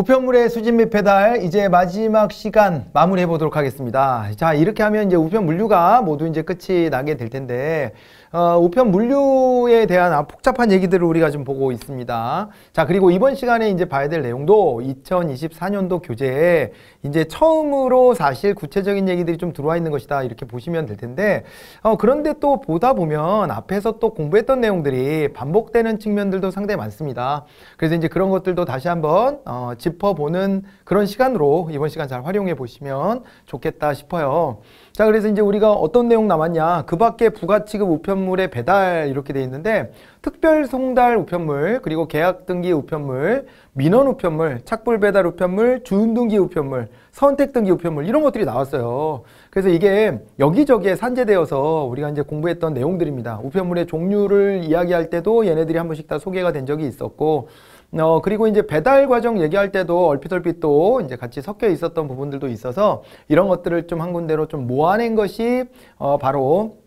우편물의 수집 및 배달 이제 마지막 시간 마무리해 보도록 하겠습니다. 자 이렇게 하면 이제 우편 물류가 모두 이제 끝이 나게 될 텐데 어, 우편 물류에 대한 아, 복잡한 얘기들을 우리가 좀 보고 있습니다. 자 그리고 이번 시간에 이제 봐야 될 내용도 2024년도 교재에 이제 처음으로 사실 구체적인 얘기들이 좀 들어와 있는 것이다 이렇게 보시면 될 텐데 어, 그런데 또 보다 보면 앞에서 또 공부했던 내용들이 반복되는 측면들도 상당히 많습니다. 그래서 이제 그런 것들도 다시 한번 어, 짚어보는 그런 시간으로 이번 시간 잘 활용해 보시면 좋겠다 싶어요. 자, 그래서 이제 우리가 어떤 내용 남았냐. 그 밖에 부가치급 우편물의 배달 이렇게 돼 있는데 특별 송달 우편물, 그리고 계약 등기 우편물, 민원 우편물, 착불 배달 우편물, 주음 등기 우편물, 선택 등기 우편물 이런 것들이 나왔어요. 그래서 이게 여기저기에 산재되어서 우리가 이제 공부했던 내용들입니다. 우편물의 종류를 이야기할 때도 얘네들이 한 번씩 다 소개가 된 적이 있었고 어, 그리고 이제 배달 과정 얘기할 때도 얼핏얼핏 또 이제 같이 섞여 있었던 부분들도 있어서 이런 것들을 좀 한 군데로 좀 모아낸 것이 어, 바로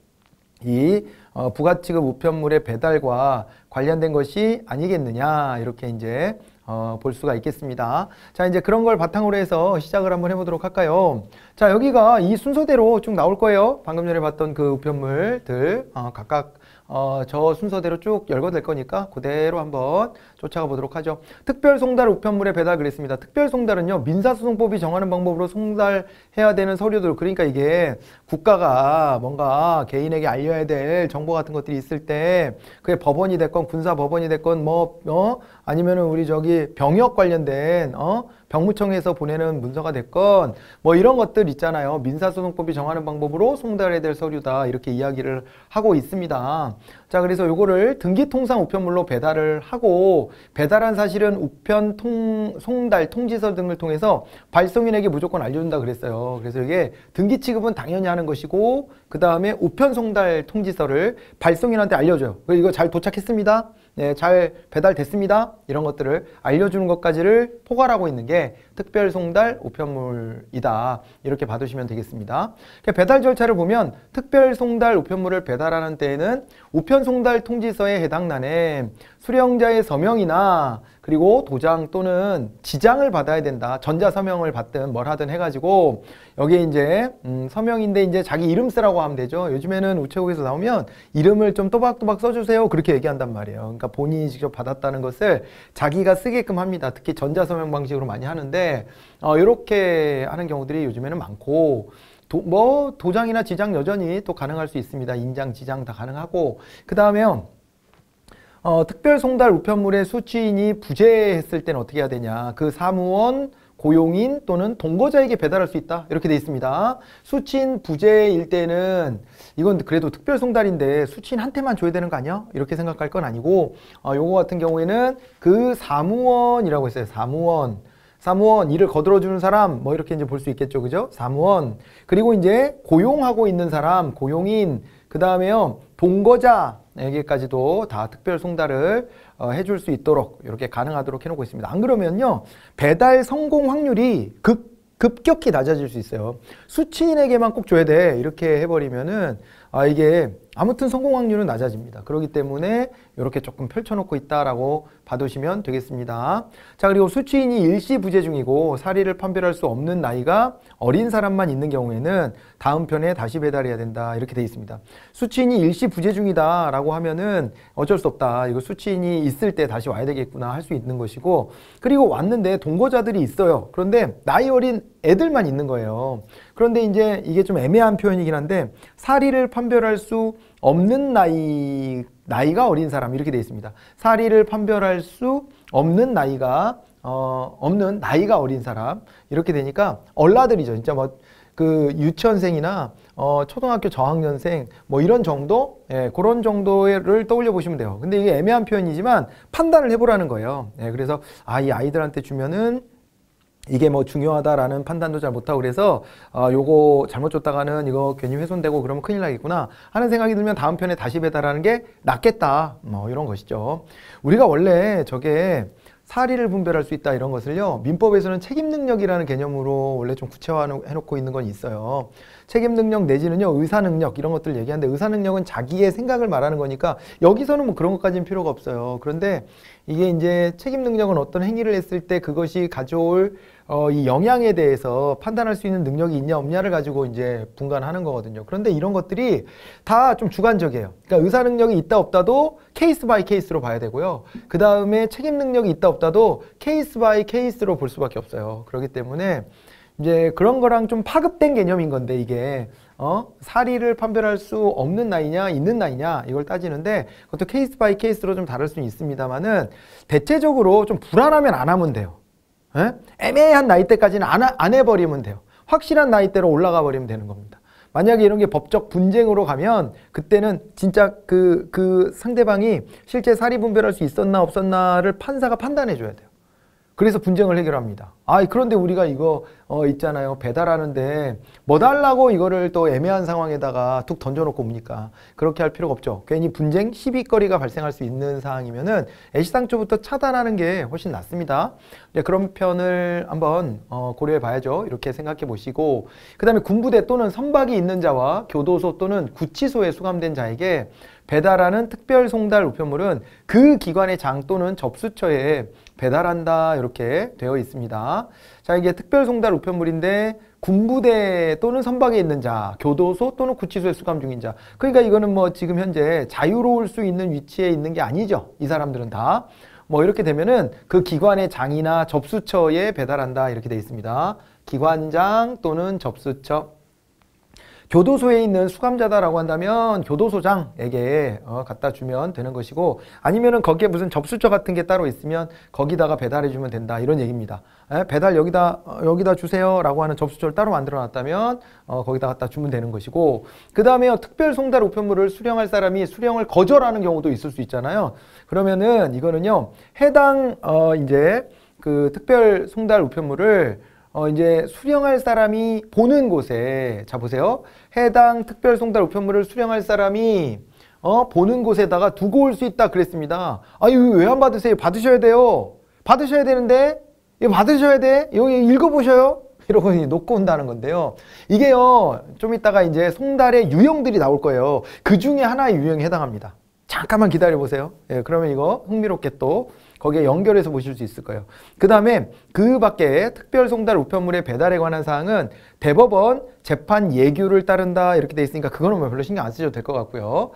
이 어, 부가치급 우편물의 배달과 관련된 것이 아니겠느냐 이렇게 이제 어, 볼 수가 있겠습니다. 자, 이제 그런 걸 바탕으로 해서 시작을 한번 해보도록 할까요? 자, 여기가 이 순서대로 쭉 나올 거예요. 방금 전에 봤던 그 우편물들 어, 각각 어, 저 순서대로 쭉 열거될 거니까 그대로 한번 쫓아가 보도록 하죠. 특별 송달 우편물의 배달 그랬습니다. 특별 송달은요 민사소송법이 정하는 방법으로 송달해야 되는 서류들 그러니까 이게 국가가 뭔가 개인에게 알려야 될 정보 같은 것들이 있을 때 그게 법원이 됐건 군사 법원이 됐건 뭐 어? 아니면은 우리 저기 병역 관련된 어? 병무청에서 보내는 문서가 됐건 뭐 이런 것들 있잖아요. 민사소송법이 정하는 방법으로 송달해야 될 서류다 이렇게 이야기를 하고 있습니다. 자 그래서 요거를 등기통상 우편물로 배달을 하고 배달한 사실은 우편, 통, 송달, 통지서 등을 통해서 발송인에게 무조건 알려준다 그랬어요. 그래서 이게 등기 취급은 당연히 하는 것이고 그 다음에 우편, 송달, 통지서를 발송인한테 알려줘요. 이거 잘 도착했습니다. 예, 잘 배달됐습니다. 이런 것들을 알려주는 것까지를 포괄하고 있는 게 특별송달 우편물이다. 이렇게 봐두시면 되겠습니다. 배달 절차를 보면 특별송달 우편물을 배달하는 때에는 우편송달 통지서에 해당난에 수령자의 서명이나 그리고 도장 또는 지장을 받아야 된다. 전자 서명을 받든 뭘 하든 해가지고 여기에 이제 음, 서명인데 이제 자기 이름 쓰라고 하면 되죠. 요즘에는 우체국에서 나오면 이름을 좀 또박또박 써주세요. 그렇게 얘기한단 말이에요. 그러니까 본인이 직접 받았다는 것을 자기가 쓰게끔 합니다. 특히 전자 서명 방식으로 많이 하는데 이렇게 어, 하는 경우들이 요즘에는 많고. 도, 뭐 도장이나 지장 여전히 또 가능할 수 있습니다. 인장, 지장 다 가능하고 그 다음에 어, 특별송달 우편물의 수취인이 부재했을 때는 어떻게 해야 되냐. 그 사무원, 고용인 또는 동거자에게 배달할 수 있다. 이렇게 돼 있습니다. 수취인 부재일 때는 이건 그래도 특별송달인데 수취인한테만 줘야 되는 거 아니야? 이렇게 생각할 건 아니고 어, 요거 같은 경우에는 그 사무원이라고 했어요. 사무원. 사무원 일을 거들어 주는 사람 뭐 이렇게 이제 볼 수 있겠죠. 그죠? 사무원. 그리고 이제 고용하고 있는 사람, 고용인. 그다음에요. 동거자 여기까지도 다 특별 송달을 어, 해줄 수 있도록 이렇게 가능하도록 해놓고 있습니다. 안 그러면요 배달 성공 확률이 극 급격히 낮아질 수 있어요. 수취인에게만 꼭 줘야 돼 이렇게 해버리면은 아 이게 아무튼 성공 확률은 낮아집니다. 그렇기 때문에 이렇게 조금 펼쳐놓고 있다라고 봐두시면 되겠습니다. 자 그리고 수취인이 일시 부재 중이고 사리를 판별할 수 없는 나이가 어린 사람만 있는 경우에는 다음 편에 다시 배달해야 된다 이렇게 돼 있습니다. 수취인이 일시 부재 중이다 라고 하면은 어쩔 수 없다. 이거 수취인이 있을 때 다시 와야 되겠구나 할 수 있는 것이고 그리고 왔는데 동거자들이 있어요. 그런데 나이 어린 애들만 있는 거예요. 그런데 이제 이게 좀 애매한 표현이긴 한데 사리를 판별할 수 없는 나이, 나이가 어린 사람 이렇게 되어 있습니다. 사리를 판별할 수 없는 나이가 어, 없는 나이가 어린 사람 이렇게 되니까 얼라들이죠. 진짜 뭐 그 유치원생이나 어, 초등학교 저학년생 뭐 이런 정도 예, 그런 정도를 떠올려 보시면 돼요. 근데 이게 애매한 표현이지만 판단을 해보라는 거예요. 예, 그래서 아 이 아이들한테 주면은 이게 뭐 중요하다라는 판단도 잘 못하고 그래서 어, 요거 잘못 줬다가는 이거 괜히 훼손되고 그러면 큰일 나겠구나 하는 생각이 들면 다음 편에 다시 배달하는 게 낫겠다 뭐 이런 것이죠 우리가 원래 저게 사리를 분별할 수 있다 이런 것을요 민법에서는 책임 능력이라는 개념으로 원래 좀 구체화해놓고 있는 건 있어요 책임 능력 내지는요 의사 능력 이런 것들을 얘기하는데 의사 능력은 자기의 생각을 말하는 거니까 여기서는 뭐 그런 것까지는 필요가 없어요. 그런데 이게 이제 책임 능력은 어떤 행위를 했을 때 그것이 가져올 어, 이 영향에 대해서 판단할 수 있는 능력이 있냐 없냐를 가지고 이제 분간하는 거거든요. 그런데 이런 것들이 다 좀 주관적이에요. 그러니까 의사 능력이 있다 없다도 케이스 바이 케이스로 봐야 되고요. 그 다음에 책임 능력이 있다 없다도 케이스 바이 케이스로 볼 수밖에 없어요. 그렇기 때문에 이제 그런 거랑 좀 파급된 개념인 건데 이게 어? 사리를 판별할 수 없는 나이냐 있는 나이냐 이걸 따지는데 그것도 케이스 바이 케이스로 좀 다를 수는 있습니다만은 대체적으로 좀 불안하면 안 하면 돼요. 에? 예? 애매한 나이 때까지는 안, 하, 안 해버리면 돼요. 확실한 나이대로 올라가 버리면 되는 겁니다. 만약에 이런 게 법적 분쟁으로 가면 그때는 진짜 그, 그 상대방이 실제 사리 분별할 수 있었나 없었나를 판사가 판단해 줘야 돼요. 그래서 분쟁을 해결합니다. 아, 그런데 우리가 이거 어, 있잖아요. 배달하는데 뭐 달라고 이거를 또 애매한 상황에다가 툭 던져놓고 옵니까? 그렇게 할 필요가 없죠. 괜히 분쟁, 시비거리가 발생할 수 있는 상황이면은 애시당초부터 차단하는 게 훨씬 낫습니다. 이 네, 그런 편을 한번 어, 고려해 봐야죠. 이렇게 생각해 보시고 그 다음에 군부대 또는 선박이 있는 자와 교도소 또는 구치소에 수감된 자에게 배달하는 특별 송달 우편물은 그 기관의 장 또는 접수처에 배달한다 이렇게 되어 있습니다. 자 이게 특별송달 우편물인데 군부대 또는 선박에 있는 자, 교도소 또는 구치소에 수감 중인 자. 그러니까 이거는 뭐 지금 현재 자유로울 수 있는 위치에 있는 게 아니죠. 이 사람들은 다. 뭐 이렇게 되면은 그 기관의 장이나 접수처에 배달한다 이렇게 돼 있습니다. 기관장 또는 접수처. 교도소에 있는 수감자다라고 한다면 교도소장에게 어, 갖다 주면 되는 것이고 아니면은 거기에 무슨 접수처 같은 게 따로 있으면 거기다가 배달해 주면 된다 이런 얘기입니다. 에, 예, 배달 여기다 어, 여기다 주세요라고 하는 접수처를 따로 만들어 놨다면 어, 거기다 갖다 주면 되는 것이고 그 다음에 어, 특별 송달 우편물을 수령할 사람이 수령을 거절하는 경우도 있을 수 있잖아요. 그러면은 이거는요 해당 어, 이제 그 특별 송달 우편물을 어, 이제 수령할 사람이 보는 곳에, 자, 보세요. 해당 특별 송달 우편물을 수령할 사람이 어, 보는 곳에다가 두고 올 수 있다 그랬습니다. 아니 왜안 받으세요? 받으셔야 돼요. 받으셔야 되는데 이거 예, 받으셔야 돼. 여기 예, 읽어보셔요. 이러고 놓고 온다는 건데요. 이게요 좀 이따가 이제 송달의 유형들이 나올 거예요. 그 중에 하나의 유형에 해당합니다. 잠깐만 기다려 보세요. 예, 그러면 이거 흥미롭게 또 거기에 연결해서 보실 수 있을 거예요. 그 다음에 그 밖에 특별송달 우편물의 배달에 관한 사항은 대법원 재판 예규를 따른다 이렇게 돼 있으니까 그거는 뭐 별로 신경 안 쓰셔도 될 것 같고요.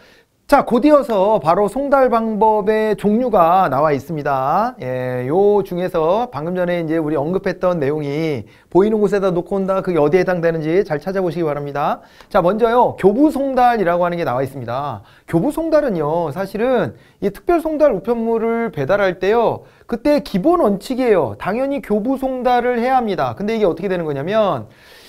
자, 곧이어서 바로 송달 방법의 종류가 나와 있습니다. 예, 요 중에서 방금 전에 이제 우리 언급했던 내용이 보이는 곳에다 놓고 온다. 그게 어디에 해당되는지 잘 찾아보시기 바랍니다. 자, 먼저요. 교부 송달이라고 하는 게 나와 있습니다. 교부 송달은요. 사실은 이 특별 송달 우편물을 배달할 때요. 그때 기본 원칙이에요. 당연히 교부 송달을 해야 합니다. 근데 이게 어떻게 되는 거냐면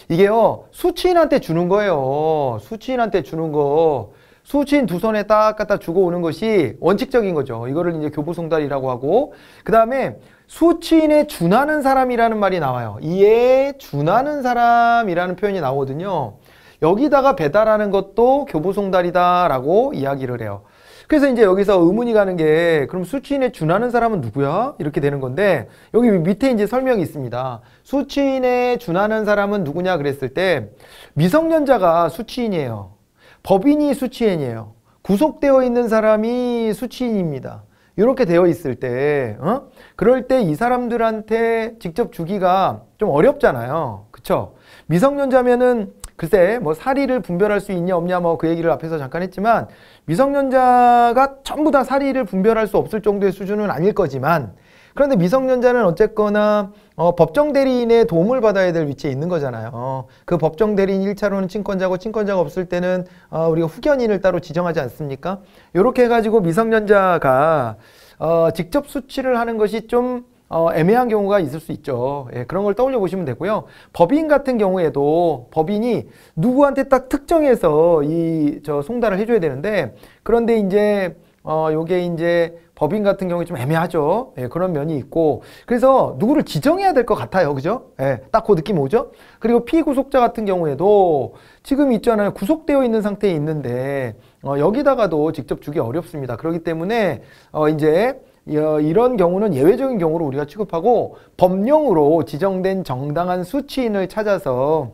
이게요. 수취인한테 주는 거예요. 수취인한테 주는 거. 수호친 두 손에 딱 갖다 주고 오는 것이 원칙적인 거죠. 이거를 이제 교부송달이라고 하고 그 다음에 수호친에 준하는 사람이라는 말이 나와요. 이에 준하는 사람이라는 표현이 나오거든요. 여기다가 배달하는 것도 교부송달이다라고 이야기를 해요. 그래서 이제 여기서 의문이 가는 게 그럼 수취인에 준하는 사람은 누구야? 이렇게 되는 건데 여기 밑에 이제 설명이 있습니다. 수취인에 준하는 사람은 누구냐 그랬을 때 미성년자가 수취인이에요. 법인이 수취인이에요. 구속되어 있는 사람이 수취인입니다. 이렇게 되어 있을 때, 어? 그럴 때 이 사람들한테 직접 주기가 좀 어렵잖아요. 그렇죠 미성년자면은 글쎄 뭐 사리를 분별할 수 있냐 없냐 뭐 그 얘기를 앞에서 잠깐 했지만 미성년자가 전부 다 사리를 분별할 수 없을 정도의 수준은 아닐 거지만 그런데 미성년자는 어쨌거나 어, 법정 대리인의 도움을 받아야 될 위치에 있는 거잖아요. 음. 그 법정 대리인 1차로는 친권자고 친권자가 없을 때는 어, 우리가 후견인을 따로 지정하지 않습니까? 이렇게 해가지고 미성년자가 어, 직접 수치를 하는 것이 좀 어, 애매한 경우가 있을 수 있죠. 예, 그런 걸 떠올려 보시면 되고요. 법인 같은 경우에도 법인이 누구한테 딱 특정해서 이 저 송달을 해줘야 되는데 그런데 이제 어, 요게 이제 법인 같은 경우에 좀 애매하죠. 예, 그런 면이 있고. 그래서 누구를 지정해야 될 것 같아요. 그죠? 예, 딱 그 느낌 오죠? 그리고 피구속자 같은 경우에도 지금 있잖아요. 구속되어 있는 상태에 있는데, 어, 여기다가도 직접 주기 어렵습니다. 그렇기 때문에, 어, 이제, 이런 경우는 예외적인 경우로 우리가 취급하고 법령으로 지정된 정당한 수치인을 찾아서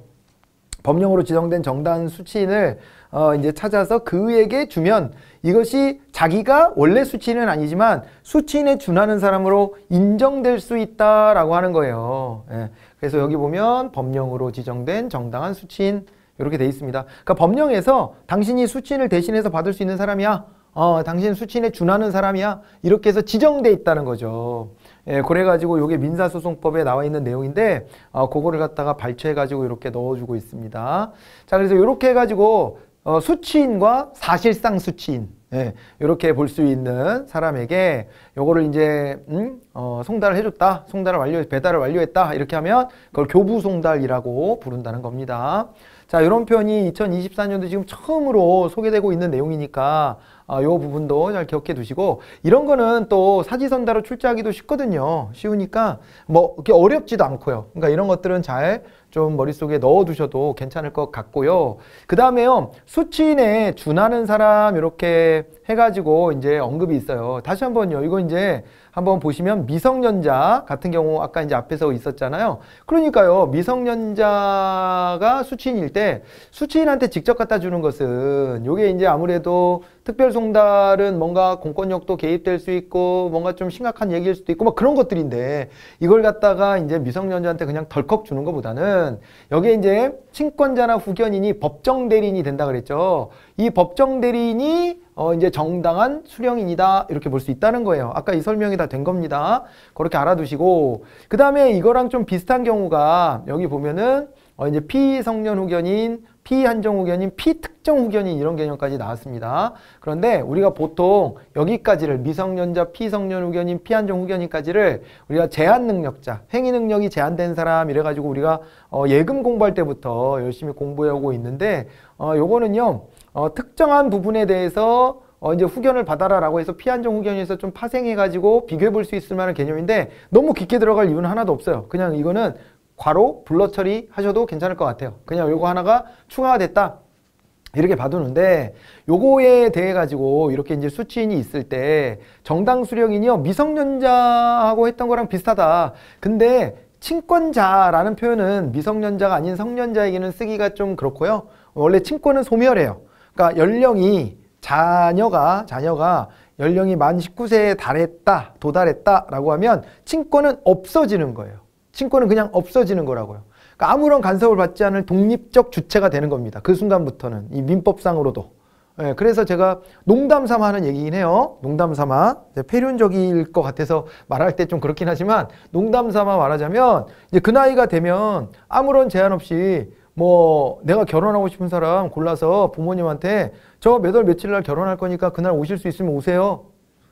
법령으로 지정된 정당한 수치인을 어 이제 찾아서 그에게 주면 이것이 자기가 원래 수치는 아니지만 수치인에 준하는 사람으로 인정될 수 있다라고 하는 거예요. 예. 그래서 여기 보면 법령으로 지정된 정당한 수치인 이렇게 돼 있습니다. 그러니까 법령에서 당신이 수치인을 대신해서 받을 수 있는 사람이야. 어, 당신 수치인에 준하는 사람이야. 이렇게 해서 지정돼 있다는 거죠. 예, 그래가지고 이게 민사소송법에 나와 있는 내용인데, 어, 그거를 갖다가 발췌해가지고 이렇게 넣어주고 있습니다. 자, 그래서 이렇게 해가지고 어, 수치인과 사실상 수치인 예, 이렇게 볼 수 있는 사람에게 요거를 이제 음, 어, 송달을 해줬다, 송달을 완료, 배달을 완료했다 이렇게 하면 그걸 교부 송달이라고 부른다는 겁니다. 자, 이런 표현이 2024년도 지금 처음으로 소개되고 있는 내용이니까 아, 요 부분도 잘 기억해 두시고 이런 거는 또 사지선다로 출제하기도 쉽거든요. 쉬우니까 뭐 이렇게 어렵지도 않고요. 그러니까 이런 것들은 잘좀 머릿속에 넣어두셔도 괜찮을 것 같고요. 그 다음에요. 수치인에 준하는 사람 이렇게 해가지고 이제 언급이 있어요. 다시 한번요. 이거 이제 한번 보시면 미성년자 같은 경우 아까 이제 앞에서 있었잖아요. 그러니까요. 미성년자가 수치인일 때 수치인한테 직접 갖다 주는 것은 이게 이제 아무래도 특별송달은 뭔가 공권력도 개입될 수 있고 뭔가 좀 심각한 얘기일 수도 있고 막 뭐 그런 것들인데 이걸 갖다가 이제 미성년자한테 그냥 덜컥 주는 것보다는 여기에 이제 친권자나 후견인이 법정 대리인이 된다 그랬죠. 이 법정 대리인이 어 이제 정당한 수령인이다 이렇게 볼 수 있다는 거예요. 아까 이 설명이 다 된 겁니다. 그렇게 알아두시고 그 다음에 이거랑 좀 비슷한 경우가 여기 보면은 어 이제 피성년 후견인 피한정 후견인, 피특정 후견인 이런 개념까지 나왔습니다. 그런데 우리가 보통 여기까지를 미성년자, 피성년 후견인, 피한정 후견인까지를 우리가 제한 능력자, 행위 능력이 제한된 사람 이래가지고 우리가 어, 예금 공부할 때부터 열심히 공부하고 있는데 어, 요거는요 어, 특정한 부분에 대해서 어, 이제 후견을 받아라라고 해서 피한정 후견에서 좀 파생해가지고 비교해 볼 수 있을 만한 개념인데 너무 깊게 들어갈 이유는 하나도 없어요. 그냥 이거는 괄호 블러 처리 하셔도 괜찮을 것 같아요. 그냥 요거 하나가 추가가 됐다. 이렇게 봐두는데 요거에 대해 가지고 이렇게 이제 수치인이 있을 때 정당 수령인이요 미성년자하고 했던 거랑 비슷하다. 근데 친권자라는 표현은 미성년자가 아닌 성년자에게는 쓰기가 좀 그렇고요. 원래 친권은 소멸해요. 그러니까 연령이 자녀가 자녀가 연령이 만 19세에 달했다, 도달했다라고 하면 친권은 없어지는 거예요. 친권은 그냥 없어지는 거라고요. 그러니까 아무런 간섭을 받지 않을 독립적 주체가 되는 겁니다. 그 순간부터는 이 민법상으로도. 예, 그래서 제가 농담 삼아 하는 얘기긴 해요. 농담 삼아. 폐륜적일 것 같아서 말할 때 좀 그렇긴 하지만 농담 삼아 말하자면 이제 그 나이가 되면 아무런 제한 없이 뭐 내가 결혼하고 싶은 사람 골라서 부모님한테 저 몇월 며칠 날 결혼할 거니까 그날 오실 수 있으면 오세요.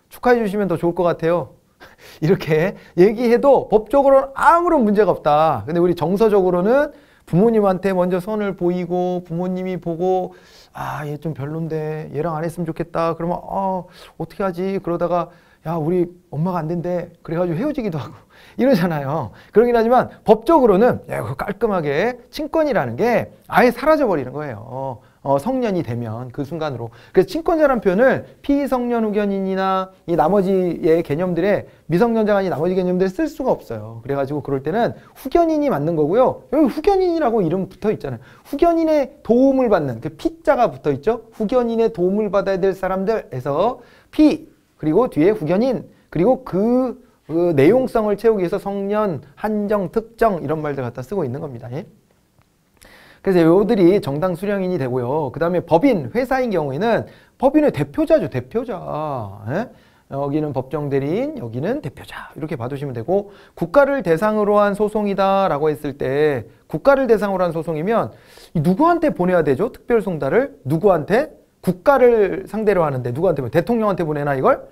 축하해 주시면 더 좋을 것 같아요. 이렇게 얘기해도 법적으로는 아무런 문제가 없다. 근데 우리 정서적으로는 부모님한테 먼저 선을 보이고 부모님이 보고 아 얘 좀 별론데 얘랑 안 했으면 좋겠다 그러면 어 어떻게 하지 그러다가 야 우리 엄마가 안 된대 그래가지고 헤어지기도 하고 이러잖아요 그러긴 하지만 법적으로는 야, 깔끔하게 친권이라는 게 아예 사라져 버리는 거예요 어, 성년이 되면 그 순간으로. 그래서 친권자란 표현을 피성년 후견인이나 이 나머지의 개념들에 미성년자가 아닌 나머지 개념들을 쓸 수가 없어요. 그래가지고 그럴 때는 후견인이 맞는 거고요. 여기 후견인이라고 이름 붙어 있잖아요. 후견인의 도움을 받는 그 피자가 붙어 있죠. 후견인의 도움을 받아야 될 사람들에서 피 그리고 뒤에 후견인 그리고 그, 그 내용성을 채우기 위해서 성년, 한정, 특정 이런 말들 갖다 쓰고 있는 겁니다. 예? 그래서 요들이 정당 수령인이 되고요. 그 다음에 법인, 회사인 경우에는 법인의 대표자죠. 대표자. 예? 여기는 법정 대리인, 여기는 대표자 이렇게 봐두시면 되고 국가를 대상으로 한 소송이다라고 했을 때 국가를 대상으로 한 소송이면 누구한테 보내야 되죠? 특별송달을 누구한테? 국가를 상대로 하는데 누구한테 보내? 대통령한테 보내나 이걸?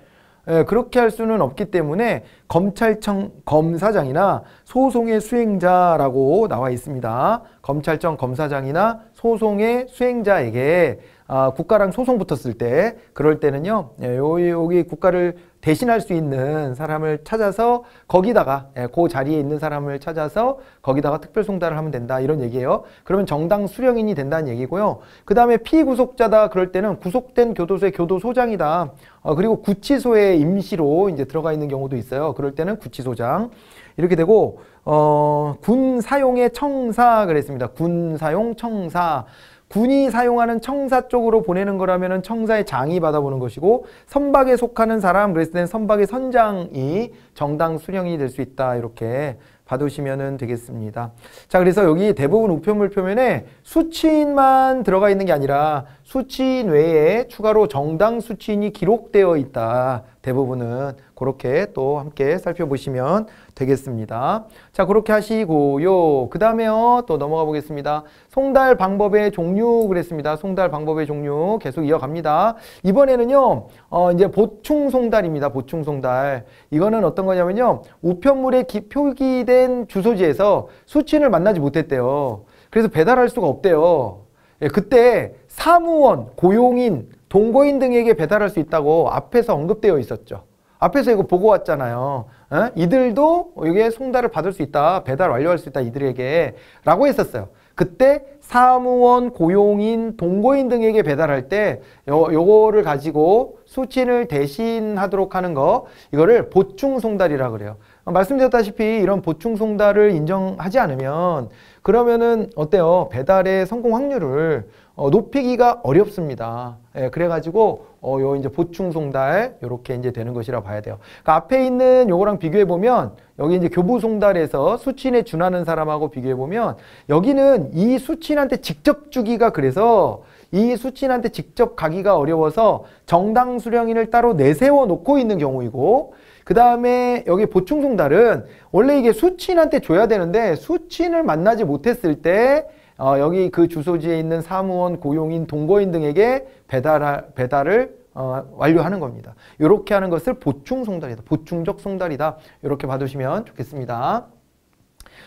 예, 그렇게 할 수는 없기 때문에 검찰청 검사장이나 소송의 수행자라고 나와 있습니다. 검찰청 검사장이나 소송의 수행자에게 아, 국가랑 소송 붙었을 때 그럴 때는요. 예, 여기 국가를 대신할 수 있는 사람을 찾아서 거기다가 예, 그 자리에 있는 사람을 찾아서 거기다가 특별 송달을 하면 된다 이런 얘기예요. 그러면 정당 수령인이 된다는 얘기고요. 그 다음에 피구속자다 그럴 때는 구속된 교도소의 교도소장이다. 어, 그리고 구치소에 임시로 이제 들어가 있는 경우도 있어요. 그럴 때는 구치소장 이렇게 되고 어, 군 사용의 청사 그랬습니다. 군 사용 청사 군이 사용하는 청사 쪽으로 보내는 거라면 청사의 장이 받아보는 것이고 선박에 속하는 사람 그랬을 땐 선박의 선장이 정당 수령이 될 수 있다 이렇게 봐두시면 되겠습니다. 자 그래서 여기 대부분 우편물 표면에 수치인만 들어가 있는 게 아니라 수치인 외에 추가로 정당 수치인이 기록되어 있다. 대부분은 그렇게 또 함께 살펴보시면 되겠습니다. 자 그렇게 하시고요. 그 다음에요. 또 넘어가 보겠습니다. 송달 방법의 종류 그랬습니다. 송달 방법의 종류 계속 이어갑니다. 이번에는요. 어, 이제 보충 송달입니다. 보충 송달. 이거는 어떤 거냐면요. 우편물에 기, 표기된 주소지에서 수친을 만나지 못했대요. 그래서 배달할 수가 없대요. 예, 그때 사무원, 고용인, 동거인 등에게 배달할 수 있다고 앞에서 언급되어 있었죠. 앞에서 이거 보고 왔잖아요. 에? 어? 이들도 이게 송달을 받을 수 있다. 배달 완료할 수 있다. 이들에게. 라고 했었어요. 그때 사무원, 고용인, 동거인 등에게 배달할 때 요, 요거를 가지고 수친을 대신하도록 하는 거 이거를 보충송달이라 그래요. 어, 말씀드렸다시피 이런 보충송달을 인정하지 않으면 그러면은 어때요? 배달의 성공 확률을 어, 높이기가 어렵습니다. 예, 그래가지고 어, 요 이제 보충 송달 이렇게 이제 되는 것이라 봐야 돼요. 그 앞에 있는 요거랑 비교해 보면 여기 이제 교부 송달에서 수친에 준하는 사람하고 비교해 보면 여기는 이 수친한테 직접 주기가 그래서 이 수친한테 직접 가기가 어려워서 정당 수령인을 따로 내세워 놓고 있는 경우이고 그 다음에 여기 보충 송달은 원래 이게 수친한테 줘야 되는데 수친을 만나지 못했을 때 어, 여기 그 주소지에 있는 사무원, 고용인, 동거인 등에게 배달 배달을 어, 완료하는 겁니다. 이렇게 하는 것을 보충 송달이다. 보충적 송달이다. 이렇게 봐두시면 좋겠습니다.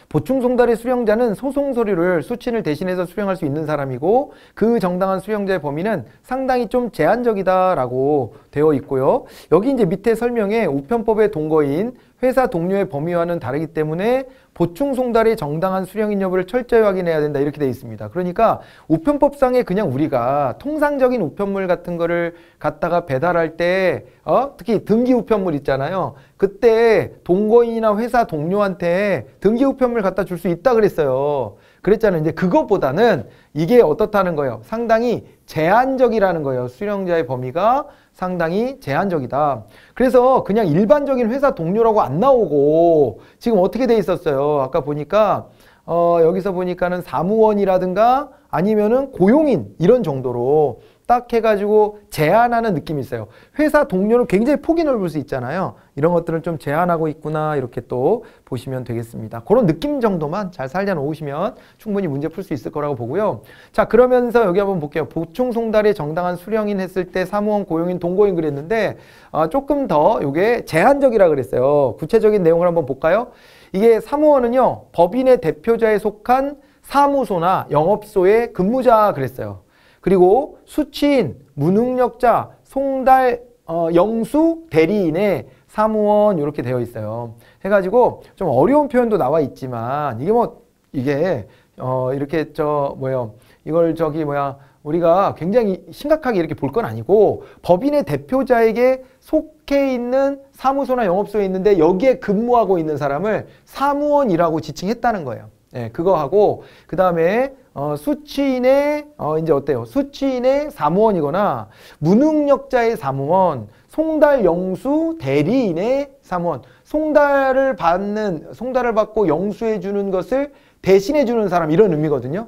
보충 송달의 수령자는 소송 서류를 수친을 대신해서 수령할 수 있는 사람이고 그 정당한 수령자의 범위는 상당히 좀 제한적이다라고 되어 있고요. 여기 이제 밑에 설명에 우편법의 동거인, 회사 동료의 범위와는 다르기 때문에 보충 송달이 정당한 수령인 여부를 철저히 확인해야 된다 이렇게 돼 있습니다. 그러니까 우편법상에 그냥 우리가 통상적인 우편물 같은 거를 갖다가 배달할 때 어? 특히 등기 우편물 있잖아요. 그때 동거인이나 회사 동료한테 등기 우편물 갖다 줄 수 있다 그랬어요. 그랬잖아요. 이제 그것보다는 이게 어떻다는 거예요. 상당히 제한적이라는 거예요. 수령자의 범위가 상당히 제한적이다. 그래서 그냥 일반적인 회사 동료라고 안 나오고 지금 어떻게 돼 있었어요? 아까 보니까 어 여기서 보니까는 사무원이라든가 아니면은 고용인 이런 정도로 딱 해가지고 제한하는 느낌이 있어요. 회사 동료는 굉장히 폭이 넓을 수 있잖아요. 이런 것들을 좀 제한하고 있구나 이렇게 또 보시면 되겠습니다. 그런 느낌 정도만 잘 살려놓으시면 충분히 문제 풀 수 있을 거라고 보고요. 자 그러면서 여기 한번 볼게요. 보충 송달에 정당한 수령인 했을 때 사무원, 고용인, 동거인 그랬는데 아, 조금 더 이게 제한적이라 그랬어요. 구체적인 내용을 한번 볼까요? 이게 사무원은요 법인의 대표자에 속한 사무소나 영업소의 근무자 그랬어요. 그리고 수취인, 무능력자, 송달, 어, 영수, 대리인의 사무원 이렇게 되어 있어요. 해가지고 좀 어려운 표현도 나와 있지만 이게 뭐 이게 어 이렇게 저 뭐요 이걸 저기 뭐야 우리가 굉장히 심각하게 이렇게 볼 건 아니고 법인의 대표자에게 속해 있는 사무소나 영업소에 있는데 여기에 근무하고 있는 사람을 사무원이라고 지칭했다는 거예요. 예, 그거하고 그 다음에 어, 수치인의 어, 이제 어때요? 수치인의 사무원이거나 무능력자의 사무원, 송달 영수 대리인의 사무원, 송달을 받는 송달을 받고 영수해 주는 것을 대신해 주는 사람 이런 의미거든요.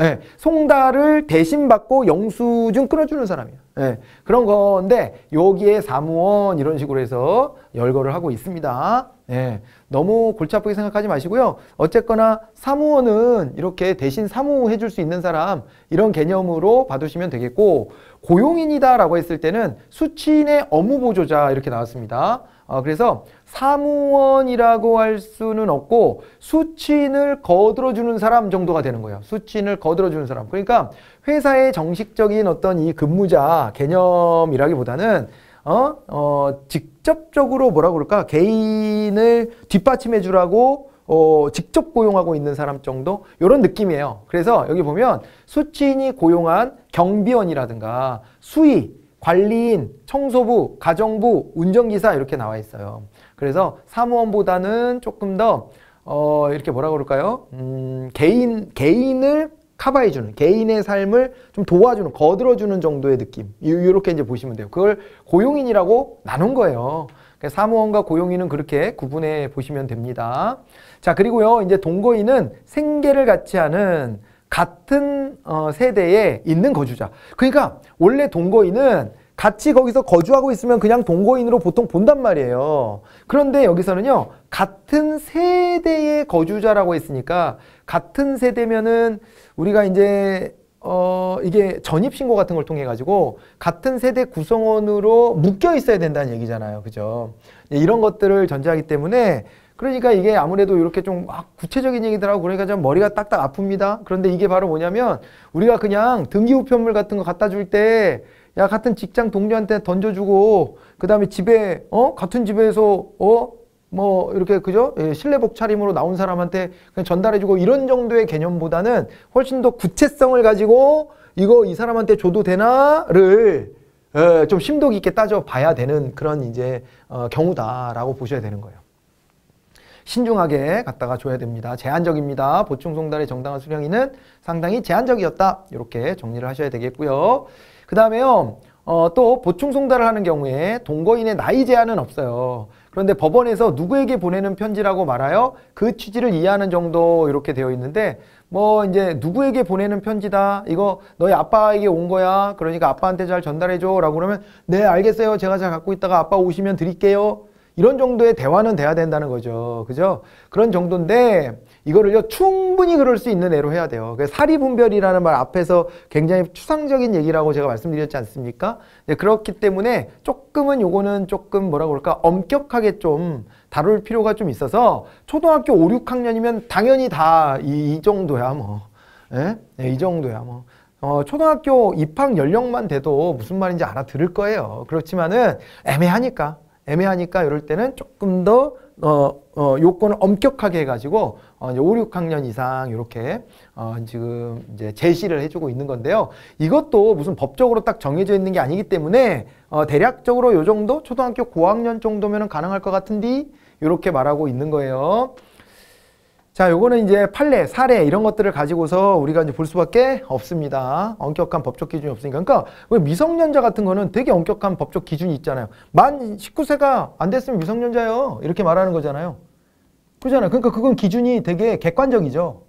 예, 송달을 대신 받고 영수증 끊어주는 사람이에요. 예, 그런 건데 여기에 사무원 이런 식으로 해서 열거를 하고 있습니다. 예, 너무 골치 아프게 생각하지 마시고요. 어쨌거나 사무원은 이렇게 대신 사무해 줄 수 있는 사람 이런 개념으로 봐두시면 되겠고 고용인이다 라고 했을 때는 수취인의 업무 보조자 이렇게 나왔습니다. 어, 그래서 사무원이라고 할 수는 없고 수취인을 거들어주는 사람 정도가 되는 거예요. 수취인을 거들어주는 사람. 그러니까 회사의 정식적인 어떤 이 근무자 개념이라기보다는 어? 어, 직접적으로 뭐라 그럴까? 개인을 뒷받침해 주라고 어, 직접 고용하고 있는 사람 정도? 이런 느낌이에요. 그래서 여기 보면 수인이 고용한 경비원이라든가 수의, 관리인, 청소부, 가정부, 운전기사 이렇게 나와 있어요. 그래서 사무원보다는 조금 더 어, 이렇게 뭐라 그럴까요? 음, 개인, 개인을 커버해주는 개인의 삶을 좀 도와주는 거들어주는 정도의 느낌 이렇게 이제 보시면 돼요. 그걸 고용인이라고 나눈 거예요. 그러니까 사무원과 고용인은 그렇게 구분해 보시면 됩니다. 자 그리고요 이제 동거인은 생계를 같이 하는 같은 어, 세대에 있는 거주자. 그러니까 원래 동거인은 같이 거기서 거주하고 있으면 그냥 동거인으로 보통 본단 말이에요. 그런데 여기서는요 같은 세대의 거주자라고 했으니까 같은 세대면은 우리가 이제 어 이게 전입 신고 같은 걸 통해 가지고 같은 세대 구성원으로 묶여 있어야 된다는 얘기잖아요. 그죠? 예, 이런 것들을 전제하기 때문에 그러니까 이게 아무래도 이렇게 좀 막 구체적인 얘기더라고 그러니까 좀 머리가 딱딱 아픕니다. 그런데 이게 바로 뭐냐면 우리가 그냥 등기 우편물 같은 거 갖다 줄 때 야 같은 직장 동료한테 던져주고 그 다음에 집에 어 같은 집에서 어뭐 이렇게 그죠? 예, 실내복 차림으로 나온 사람한테 그냥 전달해주고 이런 정도의 개념보다는 훨씬 더 구체성을 가지고 이거 이 사람한테 줘도 되나를 예, 좀 심도 깊게 따져봐야 되는 그런 이제 어, 경우다라고 보셔야 되는 거예요. 신중하게 갖다가 줘야 됩니다. 제한적입니다. 보충송달의 정당한 수령인은 상당히 제한적이었다. 이렇게 정리를 하셔야 되겠고요. 그 다음에요. 어, 또 보충송달을 하는 경우에 동거인의 나이 제한은 없어요. 그런데 법원에서 누구에게 보내는 편지라고 말하여 그 취지를 이해하는 정도 이렇게 되어 있는데 뭐 이제 누구에게 보내는 편지다 이거 너희 아빠에게 온 거야 그러니까 아빠한테 잘 전달해 줘라고 그러면 네 알겠어요 제가 잘 갖고 있다가 아빠 오시면 드릴게요 이런 정도의 대화는 돼야 된다는 거죠. 그죠? 그런 정도인데 이거를요 충분히 그럴 수 있는 애로 해야 돼요. 그 사리 분별이라는 말 앞에서 굉장히 추상적인 얘기라고 제가 말씀드렸지 않습니까? 네, 그렇기 때문에 조금은 요거는 조금 뭐라고 그럴까 엄격하게 좀 다룰 필요가 좀 있어서 초등학교 5, 6학년이면 당연히 다 이 정도야 뭐. 예? 네, 이 정도야 뭐. 어, 초등학교 입학 연령만 돼도 무슨 말인지 알아들을 거예요. 그렇지만은 애매하니까 애매하니까 이럴 때는 조금 더 어, 어, 요건을 엄격하게 해가지고 어, 이제 5, 6학년 이상 이렇게 어, 지금 이제 제시를 해주고 있는 건데요. 이것도 무슨 법적으로 딱 정해져 있는 게 아니기 때문에 어, 대략적으로 요 정도 초등학교 고학년 정도면 가능할 것 같은데 이렇게 말하고 있는 거예요. 자, 요거는 이제 판례, 사례 이런 것들을 가지고서 우리가 이제 볼 수밖에 없습니다. 엄격한 법적 기준이 없으니까. 그러니까 왜 그 미성년자 같은 거는 되게 엄격한 법적 기준이 있잖아요. 만 19세가 안 됐으면 미성년자요. 이렇게 말하는 거잖아요. 그렇잖아요 그러니까 그건 기준이 되게 객관적이죠.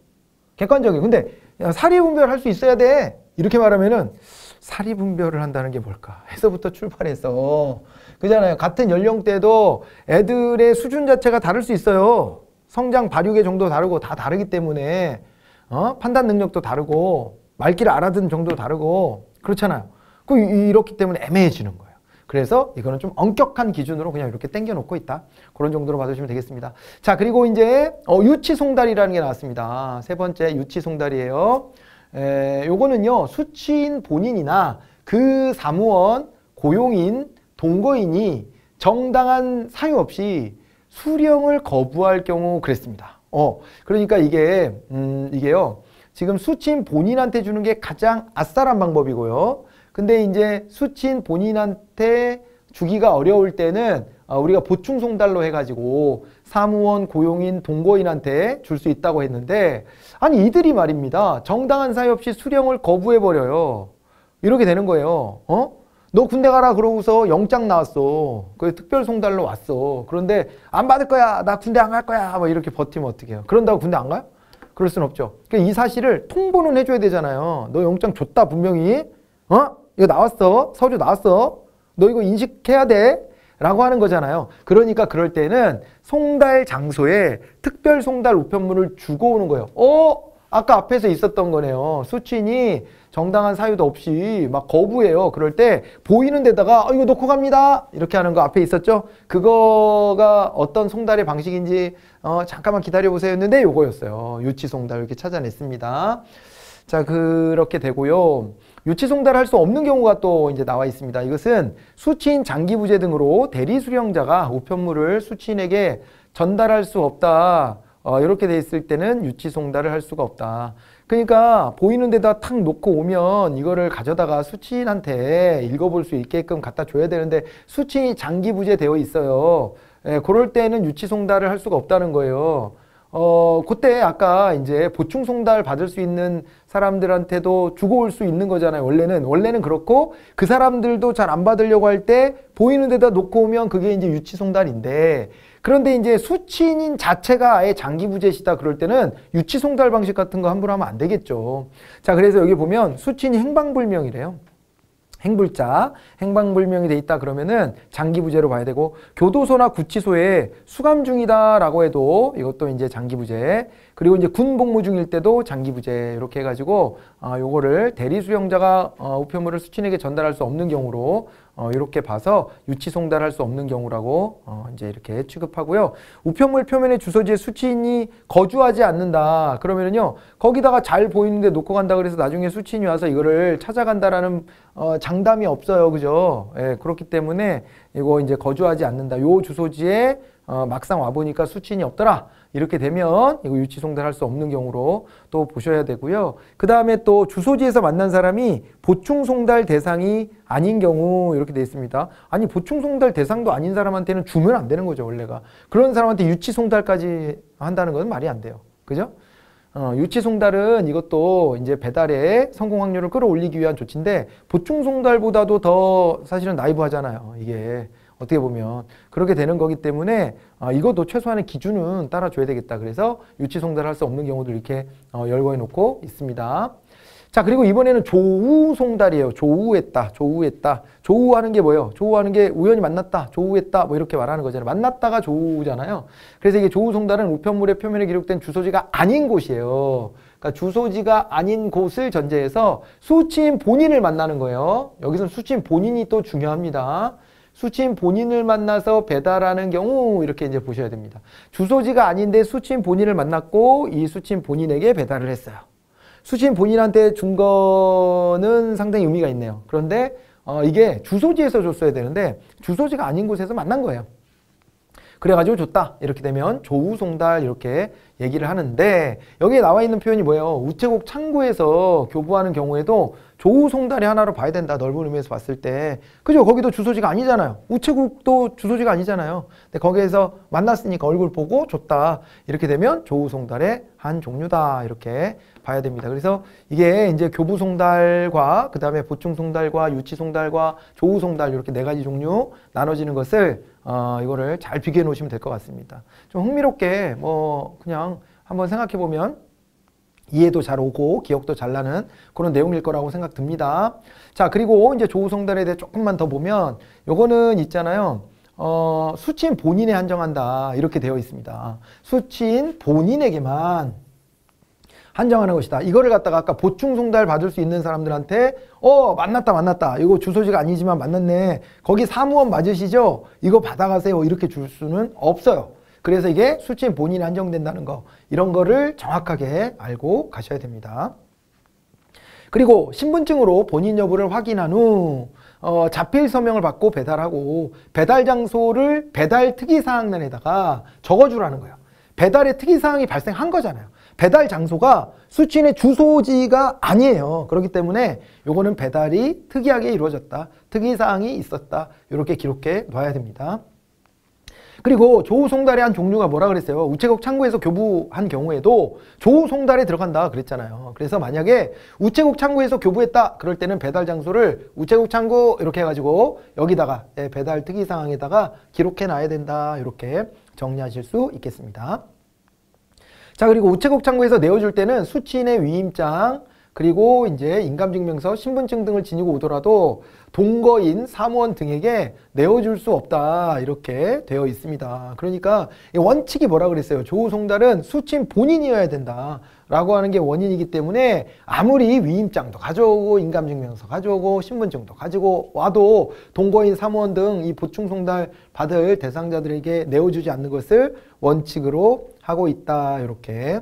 객관적이에요. 근데 사리 분별할 수 있어야 돼. 이렇게 말하면은 사리 분별을 한다는 게 뭘까? 해서부터 출발해서 그잖아요. 같은 연령대도 애들의 수준 자체가 다를 수 있어요. 성장 발육의 정도 다르고 다 다르기 때문에 어? 판단 능력도 다르고 말귀를 알아듣는 정도 다르고 그렇잖아요. 그 이렇기 때문에 애매해지는 거예요. 그래서 이거는 좀 엄격한 기준으로 그냥 이렇게 땡겨 놓고 있다. 그런 정도로 봐주시면 되겠습니다. 자, 그리고 이제 어, 유치송달이라는 게 나왔습니다. 세 번째 유치송달이에요. 에, 요거는요. 수취인 본인이나 그 사무원, 고용인, 동거인이 정당한 사유 없이 수령을 거부할 경우 그랬습니다. 어, 그러니까 이게 음, 이게요. 지금 수친 본인한테 주는 게 가장 아싸란 방법이고요. 근데 이제 수친 본인한테 주기가 어려울 때는 아, 우리가 보충 송달로 해가지고 사무원, 고용인, 동거인한테 줄 수 있다고 했는데 아니 이들이 말입니다. 정당한 사유 없이 수령을 거부해버려요. 이렇게 되는 거예요. 어? 너 군대 가라 그러고서 영장 나왔어. 그 특별 송달로 왔어. 그런데 안 받을 거야. 나 군대 안 갈 거야. 막 뭐 이렇게 버티면 어떻게 해요? 그런다고 군대 안 가요? 그럴 순 없죠. 그러니까 이 사실을 통보는 해줘야 되잖아요. 너 영장 줬다 분명히. 어? 이거 나왔어. 서류 나왔어. 너 이거 인식해야 돼. 라고 하는 거잖아요. 그러니까 그럴 때는 송달 장소에 특별 송달 우편물을 주고 오는 거예요. 어? 아까 앞에서 있었던 거네요. 수친이 정당한 사유도 없이 막 거부해요. 그럴 때 보이는 데다가 어, 이거 놓고 갑니다. 이렇게 하는 거 앞에 있었죠. 그거가 어떤 송달의 방식인지 어, 잠깐만 기다려보세요 했는데 이거였어요 유치송달 이렇게 찾아냈습니다. 자 그렇게 되고요. 유치송달할 수 없는 경우가 또 이제 나와 있습니다. 이것은 수취인 장기부재 등으로 대리수령자가 우편물을 수취인에게 전달할 수 없다. 어, 이렇게 돼 있을 때는 유치송달을 할 수가 없다. 그러니까 보이는 데다 탁 놓고 오면 이거를 가져다가 수인한테 읽어볼 수 있게끔 갖다 줘야 되는데 수인이 장기 부재되어 있어요. 예, 그럴 때는 유치 송달을 할 수가 없다는 거예요. 어, 그때 아까 이제 보충 송달 받을 수 있는 사람들한테도 주고 올 수 있는 거잖아요. 원래는 원래는 그렇고 그 사람들도 잘 안 받으려고 할 때 보이는 데다 놓고 오면 그게 이제 유치송달인데 그런데 이제 수취인 자체가 아예 장기부재시다 그럴 때는 유치송달 방식 같은 거 함부로 하면 안 되겠죠. 자 그래서 여기 보면 수취인 행방불명이래요. 행불자, 행방불명이 돼 있다 그러면은 장기부재로 봐야 되고 교도소나 구치소에 수감 중이다라고 해도 이것도 이제 장기부재 그리고 이제 군 복무 중일 때도 장기부재 이렇게 해가지고 아 요거를 대리 수용자가 어, 우편물을 수취인에게 전달할 수 없는 경우로 어, 이렇게 봐서 유치송달할 수 없는 경우라고 어, 이제 이렇게 취급하고요. 우편물 표면의 주소지에 수취인이 거주하지 않는다. 그러면은요 거기다가 잘 보이는데 놓고 간다 그래서 나중에 수취인이 와서 이거를 찾아간다라는 어, 장담이 없어요, 그죠? 예, 그렇기 때문에 이거 이제 거주하지 않는다. 요 주소지에 어, 막상 와 보니까 수취인이 없더라. 이렇게 되면 이거 유치송달할 수 없는 경우로 또 보셔야 되고요. 그 다음에 또 주소지에서 만난 사람이 보충송달 대상이 아닌 경우 이렇게 돼 있습니다. 아니 보충송달 대상도 아닌 사람한테는 주면 안 되는 거죠 원래가. 그런 사람한테 유치송달까지 한다는 건 말이 안 돼요. 그죠? 어, 유치송달은 이것도 이제 배달의 성공 확률을 끌어올리기 위한 조치인데 보충송달보다도 더 사실은 나이브하잖아요. 이게 어떻게 보면 그렇게 되는 거기 때문에 아, 이것도 최소한의 기준은 따라줘야 되겠다. 그래서 유치송달할 수 없는 경우도 이렇게 어, 열거해 놓고 있습니다. 자 그리고 이번에는 조우송달이에요. 조우했다. 조우했다. 조우하는 게 뭐예요? 조우하는 게 우연히 만났다. 조우했다. 뭐 이렇게 말하는 거잖아요. 만났다가 조우잖아요. 그래서 이게 조우송달은 우편물의 표면에 기록된 주소지가 아닌 곳이에요. 그러니까 주소지가 아닌 곳을 전제해서 수취인 본인을 만나는 거예요. 여기서는 수취인 본인이 또 중요합니다. 수취인 본인을 만나서 배달하는 경우 이렇게 이제 보셔야 됩니다. 주소지가 아닌데 수취인 본인을 만났고 이 수취인 본인에게 배달을 했어요. 수취인 본인한테 준 거는 상당히 의미가 있네요. 그런데 어, 이게 주소지에서 줬어야 되는데 주소지가 아닌 곳에서 만난 거예요. 그래가지고 줬다. 이렇게 되면 조우송달 이렇게 얘기를 하는데 여기에 나와 있는 표현이 뭐예요? 우체국 창구에서 교부하는 경우에도 조우송달이 하나로 봐야 된다. 넓은 의미에서 봤을 때. 그죠? 거기도 주소지가 아니잖아요. 우체국도 주소지가 아니잖아요. 근데 거기에서 만났으니까 얼굴 보고 줬다. 이렇게 되면 조우송달의 한 종류다. 이렇게 봐야 됩니다. 그래서 이게 이제 교부송달과 그 다음에 보충송달과 유치송달과 조우송달 이렇게 네 가지 종류 나눠지는 것을 어, 이거를 잘 비교해 놓으시면 될 것 같습니다. 좀 흥미롭게 뭐 그냥 한번 생각해 보면 이해도 잘 오고 기억도 잘 나는 그런 내용일 거라고 생각 됩니다자 그리고 이제 조우성단에 대해 조금만 더 보면 요거는 있잖아요. 어, 수치인 본인에 한정한다 이렇게 되어 있습니다. 수치인 본인에게만 한정하는 것이다. 이거를 갖다가 아까 보충 송달 받을 수 있는 사람들한테 어 만났다 만났다 이거 주소지가 아니지만 만났네 거기 사무원 맞으시죠? 이거 받아가세요 이렇게 줄 수는 없어요. 그래서 이게 수취인 본인이 한정된다는 거 이런 거를 정확하게 알고 가셔야 됩니다. 그리고 신분증으로 본인 여부를 확인한 후 어, 자필 서명을 받고 배달하고 배달 장소를 배달 특이 사항란에다가 적어주라는 거예요. 배달의 특이 사항이 발생한 거잖아요. 배달 장소가 수취인의 주소지가 아니에요. 그렇기 때문에 요거는 배달이 특이하게 이루어졌다. 특이사항이 있었다. 이렇게 기록해 놔야 됩니다. 그리고 조우송달의 한 종류가 뭐라 그랬어요? 우체국 창구에서 교부한 경우에도 조우송달에 들어간다 그랬잖아요. 그래서 만약에 우체국 창구에서 교부했다 그럴 때는 배달 장소를 우체국 창구 이렇게 해가지고 여기다가 예, 배달 특이사항에다가 기록해 놔야 된다 이렇게 정리하실 수 있겠습니다. 자 그리고 우체국 창구에서 내어줄 때는 수취인의 위임장 그리고 이제 인감증명서 신분증 등을 지니고 오더라도 동거인 사무원 등에게 내어줄 수 없다 이렇게 되어 있습니다 그러니까 원칙이 뭐라 그랬어요 조우송달은 수취인 본인이어야 된다 라고 하는 게 원인이기 때문에 아무리 위임장도 가져오고 인감증명서 가져오고 신분증도 가지고 와도 동거인 사무원 등 이 보충송달 받을 대상자들에게 내어주지 않는 것을 원칙으로 하고 있다 이렇게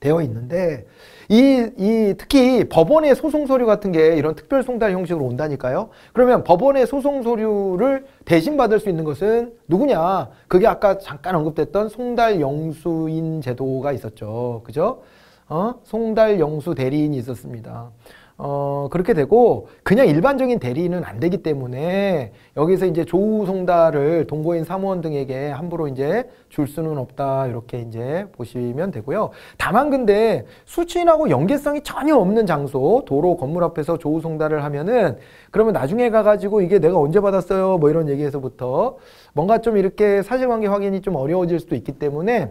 되어 있는데 이, 이 특히 법원의 소송 서류 같은 게 이런 특별 송달 형식으로 온다니까요. 그러면 법원의 소송 서류를 대신 받을 수 있는 것은 누구냐? 그게 아까 잠깐 언급됐던 송달 영수인 제도가 있었죠. 그죠? 어? 송달 영수 대리인이 있었습니다. 어, 그렇게 되고, 그냥 일반적인 대리는 안 되기 때문에, 여기서 이제 조우송달을 동거인 사무원 등에게 함부로 이제 줄 수는 없다, 이렇게 이제 보시면 되고요. 다만 근데 수취인하고 연계성이 전혀 없는 장소, 도로 건물 앞에서 조우송달을 하면은, 그러면 나중에 가가지고 이게 내가 언제 받았어요? 뭐 이런 얘기에서부터, 뭔가 좀 이렇게 사실관계 확인이 좀 어려워질 수도 있기 때문에,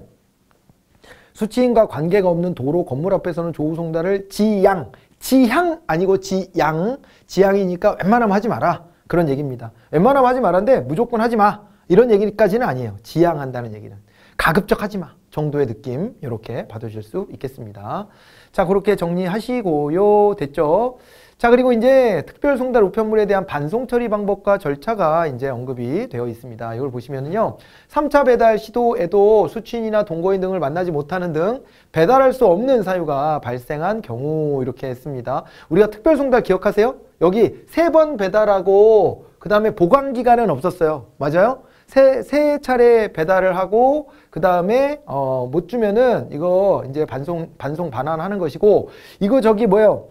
수취인과 관계가 없는 도로 건물 앞에서는 조우송달을 지양 지향 아니고 지양 지향이니까 웬만하면 하지 마라 그런 얘기입니다 웬만하면 하지 말라는데 무조건 하지 마 이런 얘기까지는 아니에요 지향한다는 얘기는 가급적 하지 마 정도의 느낌 이렇게 받으실 수 있겠습니다 자 그렇게 정리하시고요 됐죠 자 그리고 이제 특별송달 우편물에 대한 반송 처리 방법과 절차가 이제 언급이 되어 있습니다. 이걸 보시면은요. 3차 배달 시도에도 수취인이나 동거인 등을 만나지 못하는 등 배달할 수 없는 사유가 발생한 경우 이렇게 했습니다. 우리가 특별송달 기억하세요? 여기 세 번 배달하고 그 다음에 보관기간은 없었어요. 맞아요? 세, 세 차례 배달을 하고 그 다음에 어, 못 주면은 이거 이제 반송 반송 반환하는 것이고 이거 저기 뭐예요?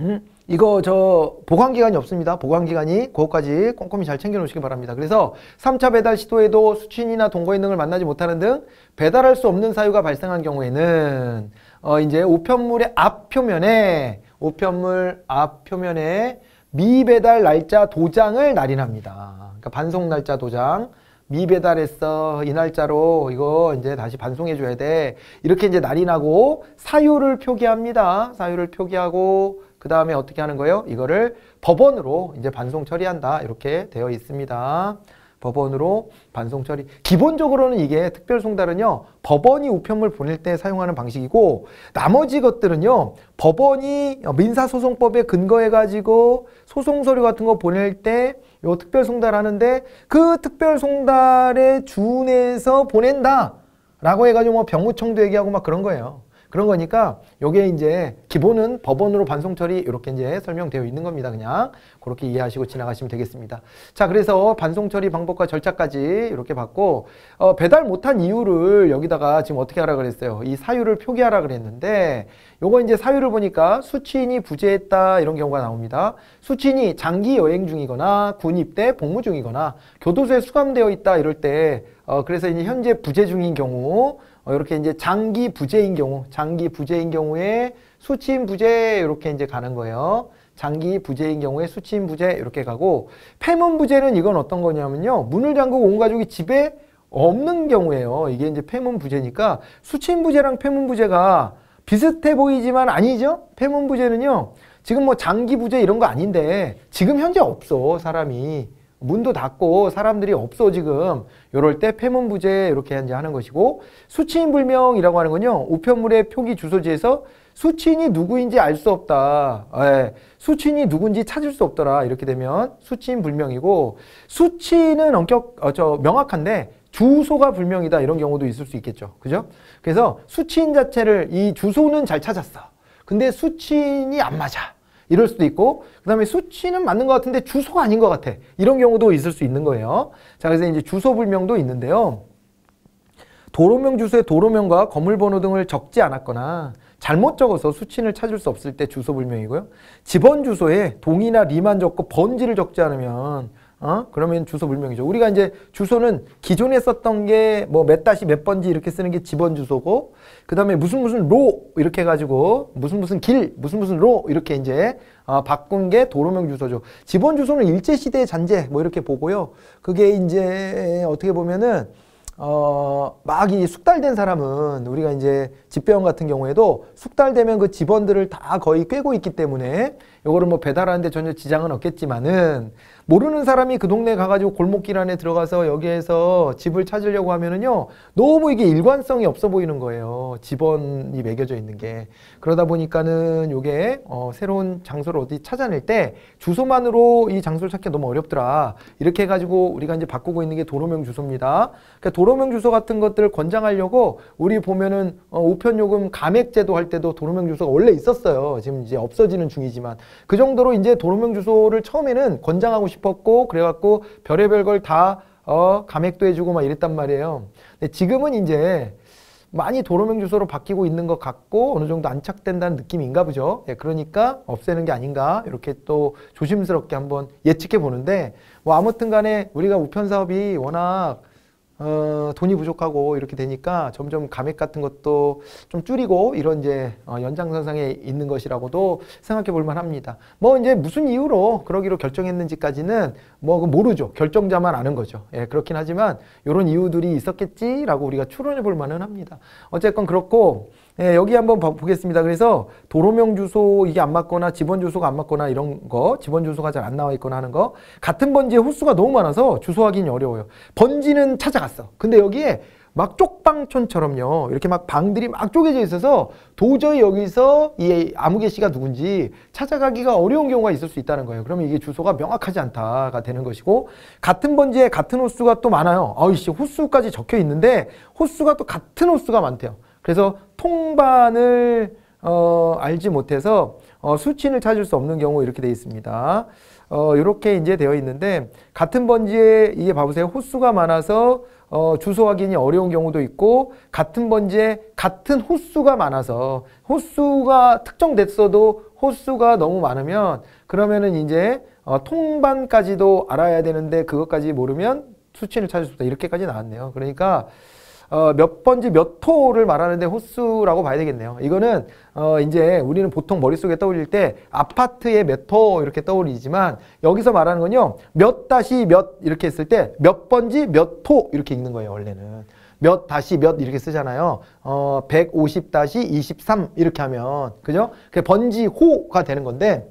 음? 이거 저 보관 기간이 없습니다. 보관 기간이 그것까지 꼼꼼히 잘 챙겨 놓으시기 바랍니다. 그래서 3차 배달 시도에도 수취인이나 동거인 등을 만나지 못하는 등 배달할 수 없는 사유가 발생한 경우에는 어 이제 우편물의 앞표면에 우편물 앞표면에 미배달 날짜 도장을 날인합니다. 그러니까 반송 날짜 도장 미배달했어 이 날짜로 이거 이제 다시 반송해 줘야 돼 이렇게 이제 날인하고 사유를 표기합니다. 사유를 표기하고 그 다음에 어떻게 하는 거예요? 이거를 법원으로 이제 반송 처리한다 이렇게 되어 있습니다. 법원으로 반송 처리. 기본적으로는 이게 특별송달은요. 법원이 우편물 보낼 때 사용하는 방식이고 나머지 것들은요. 법원이 민사소송법에 근거해가지고 소송서류 같은 거 보낼 때 요 특별송달 하는데 그 특별송달에 준해서 보낸다. 라고 해가지고 뭐 병무청도 얘기하고 막 그런 거예요. 그런 거니까 요게 이제 기본은 법원으로 반송 처리 이렇게 이제 설명되어 있는 겁니다. 그냥 그렇게 이해하시고 지나가시면 되겠습니다. 자, 그래서 반송 처리 방법과 절차까지 이렇게 봤고 어, 배달 못한 이유를 여기다가 지금 어떻게 하라 그랬어요? 이 사유를 표기하라 그랬는데 요거 이제 사유를 보니까 수취인이 부재했다 이런 경우가 나옵니다. 수취인이 장기 여행 중이거나 군 입대 복무 중이거나 교도소에 수감되어 있다 이럴 때 어, 그래서 이제 현재 부재 중인 경우 어, 이렇게 이제 장기 부재인 경우, 장기 부재인 경우에 수치인 부재 이렇게 이제 가는 거예요. 장기 부재인 경우에 수치인 부재 이렇게 가고 폐문 부재는 이건 어떤 거냐면요. 문을 잠그고 온 가족이 집에 없는 경우예요 이게 이제 폐문 부재니까 수치인 부재랑 폐문 부재가 비슷해 보이지만 아니죠. 폐문 부재는요. 지금 뭐 장기 부재 이런 거 아닌데 지금 현재 없어 사람이. 문도 닫고 사람들이 없어 지금 요럴 때폐문부제 이렇게 이제 하는 것이고 수치인 불명이라고 하는 건요 우편물의 표기 주소지에서 수치인이 누구인지 알 수 없다 예, 수치인이 누군지 찾을 수 없더라 이렇게 되면 수치인 불명이고 수치은 엄격 어, 저 명확한데 주소가 불명이다 이런 경우도 있을 수 있겠죠 그죠 그래서 수치인 자체를 이 주소는 잘 찾았어 근데 수치인이 안 맞아 이럴 수도 있고 그 다음에 수치는 맞는 것 같은데 주소가 아닌 것 같아. 이런 경우도 있을 수 있는 거예요. 자 그래서 이제 주소 불명도 있는데요. 도로명 주소에 도로명과 건물번호 등을 적지 않았거나 잘못 적어서 수치를 찾을 수 없을 때 주소 불명이고요. 집원 주소에 동이나 리만 적고 번지를 적지 않으면 어? 그러면 주소 불명이죠. 우리가 이제 주소는 기존에 썼던 게 뭐 몇 다시 몇 번지 이렇게 쓰는 게 집원 주소고 그 다음에 무슨 무슨 로 이렇게 해가지고 무슨 무슨 길 무슨 무슨 로 이렇게 이제 아, 바꾼 게 도로명 주소죠. 지번 주소는 일제 시대의 잔재 뭐 이렇게 보고요. 그게 이제 어떻게 보면은 어, 막 이 숙달된 사람은 우리가 이제 집배원 같은 경우에도 숙달되면 그 집원들을 다 거의 꿰고 있기 때문에 요거를 뭐 배달하는데 전혀 지장은 없겠지만은 모르는 사람이 그 동네 에 가가지고 골목길 안에 들어가서 여기에서 집을 찾으려고 하면은요 너무 이게 일관성이 없어 보이는 거예요 집원이 매겨져 있는 게 그러다 보니까는 요게 어, 새로운 장소를 어디 찾아낼 때 주소만으로 이 장소를 찾기 너무 어렵더라 이렇게 해가지고 우리가 이제 바꾸고 있는 게 도로명 주소입니다 그러니까 도로명 주소 같은 것들을 권장하려고 우리 보면은 어, 우편요금 감액제도 할 때도 도로명 주소가 원래 있었어요 지금 이제 없어지는 중이지만 그 정도로 이제 도로명 주소를 처음에는 권장하고 싶 싶었고 그래갖고 별의별 걸 다 어, 감액도 해주고 막 이랬단 말이에요. 근데 지금은 이제 많이 도로명 주소로 바뀌고 있는 것 같고 어느 정도 안착된다는 느낌인가 보죠. 예, 그러니까 없애는 게 아닌가 이렇게 또 조심스럽게 한번 예측해 보는데 뭐 아무튼 간에 우리가 우편 사업이 워낙 어, 돈이 부족하고 이렇게 되니까 점점 감액 같은 것도 좀 줄이고 이런 이제 어, 연장선상에 있는 것이라고도 생각해 볼 만합니다. 뭐 이제 무슨 이유로 그러기로 결정했는지까지는 뭐 그 모르죠. 결정자만 아는 거죠. 예, 그렇긴 하지만 이런 이유들이 있었겠지라고 우리가 추론해 볼 만은 합니다. 어쨌건 그렇고 예, 여기 한번 보겠습니다. 그래서 도로명 주소 이게 안 맞거나 집원 주소가 안 맞거나 이런 거 집원 주소가 잘 안 나와 있거나 하는 거 같은 번지에 호수가 너무 많아서 주소 확인이 어려워요. 번지는 찾아갔어. 근데 여기에 막 쪽방촌처럼요. 이렇게 막 방들이 막 쪼개져 있어서 도저히 여기서 이 아무개 씨가 누군지 찾아가기가 어려운 경우가 있을 수 있다는 거예요. 그러면 이게 주소가 명확하지 않다가 되는 것이고 같은 번지에 같은 호수가 또 많아요. 아이씨 호수까지 적혀 있는데 호수가 또 같은 호수가 많대요. 그래서 통반을 어, 알지 못해서 어, 수치를 찾을 수 없는 경우 이렇게 되어 있습니다. 이렇게 어, 이제 되어 있는데 같은 번지에 이게 봐보세요. 호수가 많아서 어, 주소 확인이 어려운 경우도 있고 같은 번지에 같은 호수가 많아서 호수가 특정됐어도 호수가 너무 많으면 그러면은 이제 어, 통반까지도 알아야 되는데 그것까지 모르면 수치를 찾을 수 없다. 이렇게까지 나왔네요. 그러니까 어, 몇 번지 몇 호를 말하는데 호수라고 봐야 되겠네요. 이거는 어, 이제 우리는 보통 머릿속에 떠올릴 때 아파트의 몇호 이렇게 떠올리지만 여기서 말하는 건요. 몇 다시 몇 이렇게 했을 때 몇 번지 몇 호 이렇게 읽는 거예요. 원래는. 몇 다시 몇 이렇게 쓰잖아요. 어, 150 다시 23 이렇게 하면 그죠? 그 번지 호가 되는 건데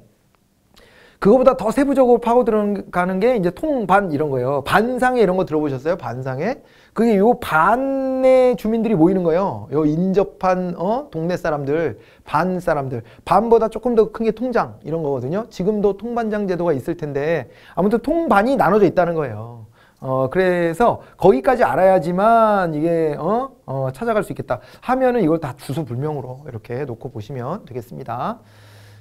그거보다 더 세부적으로 파고들어가는 게 이제 통반 이런 거예요. 반상회 이런 거 들어보셨어요? 반상회? 그게 요 반의 주민들이 모이는 거예요. 요 인접한 어 동네 사람들, 반 사람들. 반보다 조금 더 큰 게 통장 이런 거거든요. 지금도 통반장 제도가 있을 텐데 아무튼 통반이 나눠져 있다는 거예요. 어 그래서 거기까지 알아야지만 이게 어, 어 찾아갈 수 있겠다 하면은 이걸 다 주소 불명으로 이렇게 놓고 보시면 되겠습니다.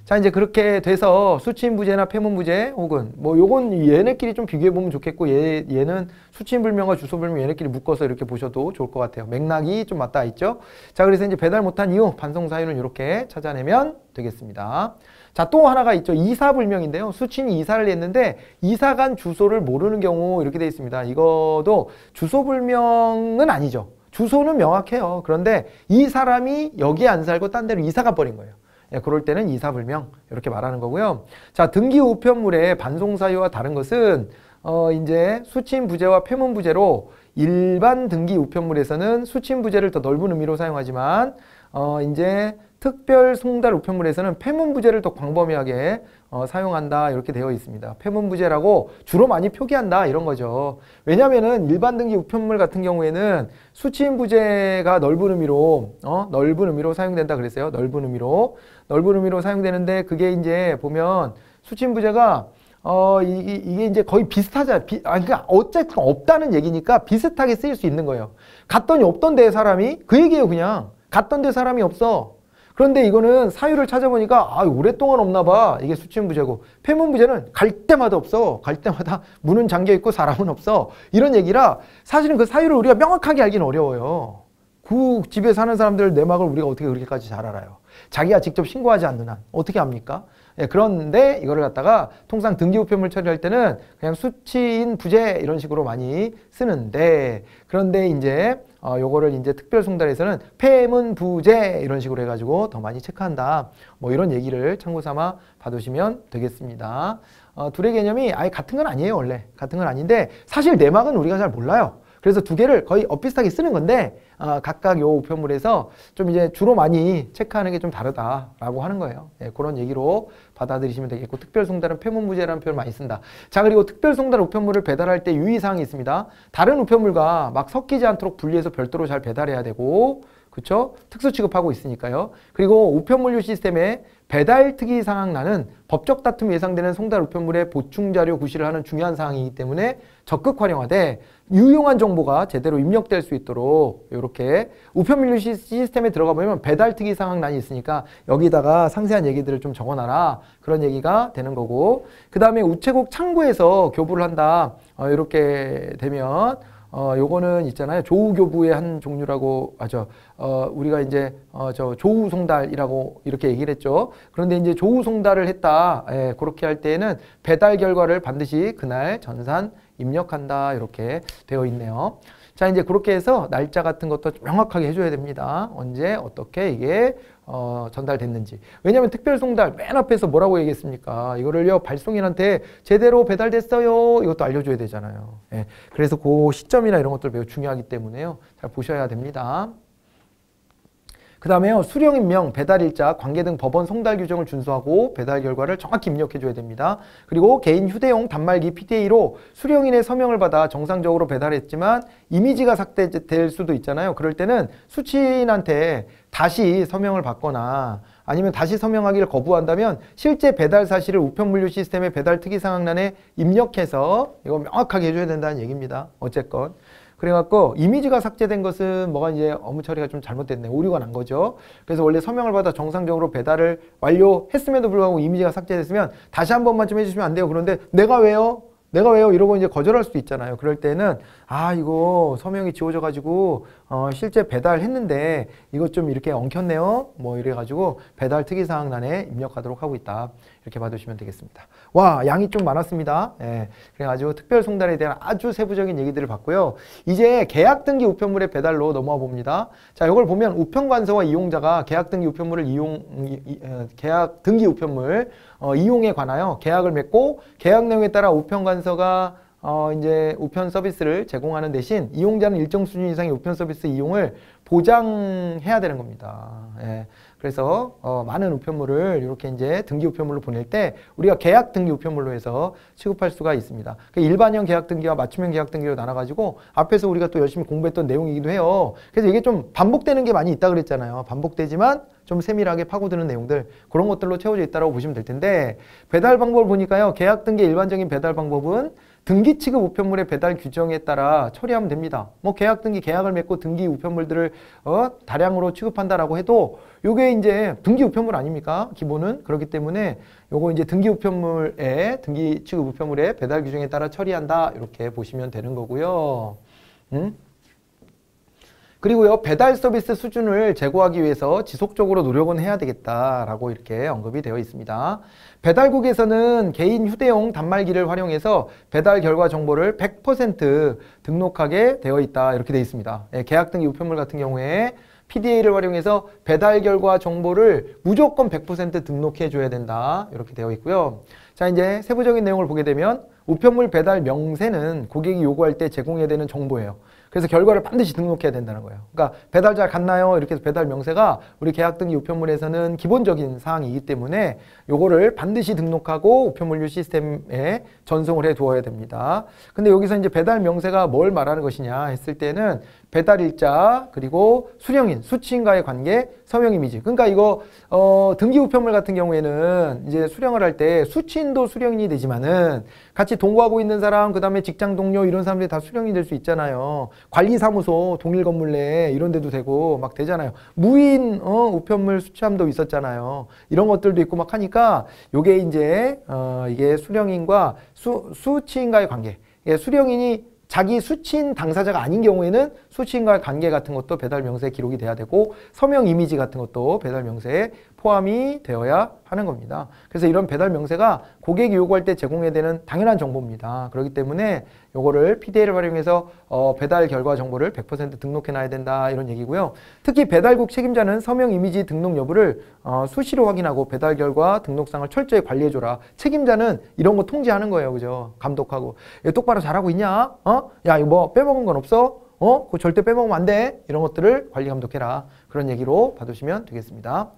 자 이제 그렇게 돼서 수치인부재나 폐문부재 혹은 뭐 요건 얘네끼리 좀 비교해보면 좋겠고 얘, 얘는 수치인불명과 주소불명 얘네끼리 묶어서 이렇게 보셔도 좋을 것 같아요. 맥락이 좀 맞닿아 있죠. 자 그래서 이제 배달 못한 이유 반성 사유는 이렇게 찾아내면 되겠습니다. 자, 또 하나가 있죠. 이사불명인데요. 수인이 이사를 했는데 이사 간 주소를 모르는 경우 이렇게 돼 있습니다. 이것도 주소불명은 아니죠. 주소는 명확해요. 그런데 이 사람이 여기 안 살고 딴 데로 이사 가버린 거예요. 예, 그럴 때는 이사불명 이렇게 말하는 거고요. 자 등기 우편물의 반송 사유와 다른 것은 어 이제 수침 부재와 폐문 부재로 일반 등기 우편물에서는 수침 부재를 더 넓은 의미로 사용하지만 어 이제 특별 송달 우편물에서는 폐문 부재를 더 광범위하게 어, 사용한다 이렇게 되어 있습니다. 폐문부제라고 주로 많이 표기한다 이런 거죠. 왜냐하면 일반 등기 우편물 같은 경우에는 수치인 부제가 넓은 의미로 어, 넓은 의미로 사용된다 그랬어요. 넓은 의미로 넓은 의미로 사용되는데 그게 이제 보면 수치인 부제가 어, 이, 게 이제 거의 비슷하자. 비, 아, 그러니까 어쨌든 없다는 얘기니까 비슷하게 쓰일 수 있는 거예요. 갔더니 없던데 사람이 그 얘기예요 그냥. 갔던데 사람이 없어. 그런데 이거는 사유를 찾아보니까 아 오랫동안 없나 봐. 이게 수침부재고 폐문부재는 갈 때마다 없어. 갈 때마다 문은 잠겨있고 사람은 없어. 이런 얘기라 사실은 그 사유를 우리가 명확하게 알긴 어려워요. 그 집에 사는 사람들 내막을 우리가 어떻게 그렇게까지 잘 알아요. 자기가 직접 신고하지 않는 한 어떻게 합니까? 예, 그런데 이거를 갖다가 통상 등기우편물 처리할 때는 그냥 수치인 부재 이런 식으로 많이 쓰는데 그런데 이제 어, 요거를 이제 특별송달에서는 폐문부제 이런 식으로 해가지고 더 많이 체크한다. 뭐 이런 얘기를 참고삼아 봐두시면 되겠습니다. 어, 둘의 개념이 아예 같은 건 아니에요 원래 같은 건 아닌데 사실 내막은 우리가 잘 몰라요. 그래서 두 개를 거의 엇비슷하게 쓰는 건데 어, 각각 요 우편물에서 좀 이제 주로 많이 체크하는 게 좀 다르다라고 하는 거예요. 예, 그런 얘기로 받아들이시면 되겠고 특별송달은 폐문부제라는 표현을 많이 쓴다. 자 그리고 특별송달 우편물을 배달할 때 유의사항이 있습니다. 다른 우편물과 막 섞이지 않도록 분리해서 별도로 잘 배달해야 되고 그렇죠? 특수 취급하고 있으니까요. 그리고 우편물류 시스템에 배달 특이 상황 나는 법적 다툼이 예상되는 송달 우편물의 보충 자료 구시를 하는 중요한 사항이기 때문에 적극 활용하되 유용한 정보가 제대로 입력될 수 있도록 이렇게 우편 물류 시스템에 들어가 보면 배달 특이 사항란이 있으니까 여기다가 상세한 얘기들을 좀 적어놔라 그런 얘기가 되는 거고 그 다음에 우체국 창구에서 교부를 한다 어, 이렇게 되면 어, 요거는 있잖아요. 조우교부의 한 종류라고, 하죠. 어, 우리가 이제, 어, 저, 조우송달이라고 이렇게 얘기를 했죠. 그런데 이제 조우송달을 했다. 예, 그렇게 할 때에는 배달 결과를 반드시 그날 전산 입력한다 이렇게 되어 있네요. 자 이제 그렇게 해서 날짜 같은 것도 명확하게 해줘야 됩니다. 언제 어떻게 이게 어, 전달됐는지. 왜냐하면 특별송달 맨 앞에서 뭐라고 얘기했습니까? 이거를요 발송인한테 제대로 배달됐어요 이것도 알려줘야 되잖아요. 예, 그래서 그 시점이나 이런 것들 매우 중요하기 때문에요 잘 보셔야 됩니다. 그 다음에요. 수령 인명 배달 일자, 관계 등 법원 송달 규정을 준수하고 배달 결과를 정확히 입력해 줘야 됩니다. 그리고 개인 휴대용 단말기 p t a 로 수령인의 서명을 받아 정상적으로 배달했지만 이미지가 삭제될 수도 있잖아요. 그럴 때는 수취인한테 다시 서명을 받거나 아니면 다시 서명하기를 거부한다면 실제 배달 사실을 우편물류 시스템의 배달 특이 사항란에 입력해서 이거 명확하게 해줘야 된다는 얘기입니다. 어쨌건 그래갖고 이미지가 삭제된 것은 뭐가 이제 업무 처리가 좀 잘못됐네 오류가 난 거죠. 그래서 원래 서명을 받아 정상적으로 배달을 완료했음에도 불구하고 이미지가 삭제됐으면 다시 한 번만 좀 해주시면 안 돼요. 그런데 내가 왜요? 내가 왜요? 이러고 이제 거절할 수도 있잖아요. 그럴 때는 아 이거 서명이 지워져가지고 어, 실제 배달했는데 이것 좀 이렇게 엉켰네요. 뭐 이래가지고 배달 특이사항란에 입력하도록 하고 있다. 이렇게 봐주시면 되겠습니다. 와 양이 좀 많았습니다. 예, 그래가지고 특별 송달에 대한 아주 세부적인 얘기들을 봤고요. 이제 계약 등기 우편물의 배달로 넘어와 봅니다. 자 이걸 보면 우편 관서와 이용자가 계약 등기 우편물을 이용 이, 이, 어, 계약 등기 우편물 어, 이용에 관하여 계약을 맺고 계약 내용에 따라 우편 관서가 어, 이제 우편 서비스를 제공하는 대신 이용자는 일정 수준 이상의 우편 서비스 이용을 보장해야 되는 겁니다. 예. 그래서 어, 많은 우편물을 이렇게 이제 등기 우편물로 보낼 때 우리가 계약 등기 우편물로 해서 취급할 수가 있습니다. 그 일반형 계약 등기와 맞춤형 계약 등기로 나눠가지고 앞에서 우리가 또 열심히 공부했던 내용이기도 해요. 그래서 이게 좀 반복되는 게 많이 있다 그랬잖아요. 반복되지만 좀 세밀하게 파고드는 내용들 그런 것들로 채워져 있다고 보시면 될 텐데 배달 방법을 보니까요. 계약 등기 일반적인 배달 방법은 등기 취급 우편물의 배달 규정에 따라 처리하면 됩니다. 뭐 계약 등기 계약을 맺고 등기 우편물들을 어 다량으로 취급한다라고 해도 요게 이제 등기 우편물 아닙니까? 기본은 그렇기 때문에 요거 이제 등기 우편물에 등기 취급 우편물의 배달 규정에 따라 처리한다 이렇게 보시면 되는 거고요. 음? 그리고요, 배달 서비스 수준을 제고하기 위해서 지속적으로 노력은 해야 되겠다라고 이렇게 언급이 되어 있습니다. 배달국에서는 개인 휴대용 단말기를 활용해서 배달 결과 정보를 100% 등록하게 되어 있다. 이렇게 되어 있습니다. 예, 계약 등 우편물 같은 경우에 PDA를 활용해서 배달 결과 정보를 무조건 100% 등록해 줘야 된다. 이렇게 되어 있고요. 자, 이제 세부적인 내용을 보게 되면 우편물 배달 명세는 고객이 요구할 때 제공해야 되는 정보예요. 그래서 결과를 반드시 등록해야 된다는 거예요. 그러니까 배달 잘 갔나요? 이렇게 해서 배달 명세가 우리 계약 등기 우편물에서는 기본적인 사항이기 때문에 요거를 반드시 등록하고 우편물류 시스템에 전송을 해 두어야 됩니다. 근데 여기서 이제 배달 명세가 뭘 말하는 것이냐 했을 때는 배달일자, 그리고 수령인, 수취인과의 관계, 서명이미지. 그러니까 이거 어, 등기우편물 같은 경우에는 이제 수령을 할 때 수취인도 수령인이 되지만은 같이 동거하고 있는 사람, 그 다음에 직장 동료 이런 사람들이 다 수령이 될 수 있잖아요. 관리사무소, 동일 건물 내 이런 데도 되고 막 되잖아요. 무인 어, 우편물 수취함도 있었잖아요. 이런 것들도 있고 막 하니까 요게 이제 어, 이게 수령인과 수, 수취인과의 관계. 예, 수령인이 자기 수친 당사자가 아닌 경우에는 수취인과의 관계 같은 것도 배달 명세에 기록이 돼야 되고 서명 이미지 같은 것도 배달 명세에 포함이 되어야 하는 겁니다. 그래서 이런 배달 명세가 고객이 요구할 때 제공해야 되는 당연한 정보입니다. 그렇기 때문에 요거를 PDA를 활용해서 어, 배달 결과 정보를 100% 등록해 놔야 된다 이런 얘기고요. 특히 배달국 책임자는 서명 이미지 등록 여부를 어, 수시로 확인하고 배달 결과 등록상을 철저히 관리해 줘라. 책임자는 이런 거통지하는 거예요. 그죠? 감독하고. 얘 똑바로 잘하고 있냐? 어? 야, 이거 뭐 빼먹은 건 없어? 어? 그거 절대 빼먹으면 안 돼. 이런 것들을 관리 감독해라. 그런 얘기로 봐두시면 되겠습니다.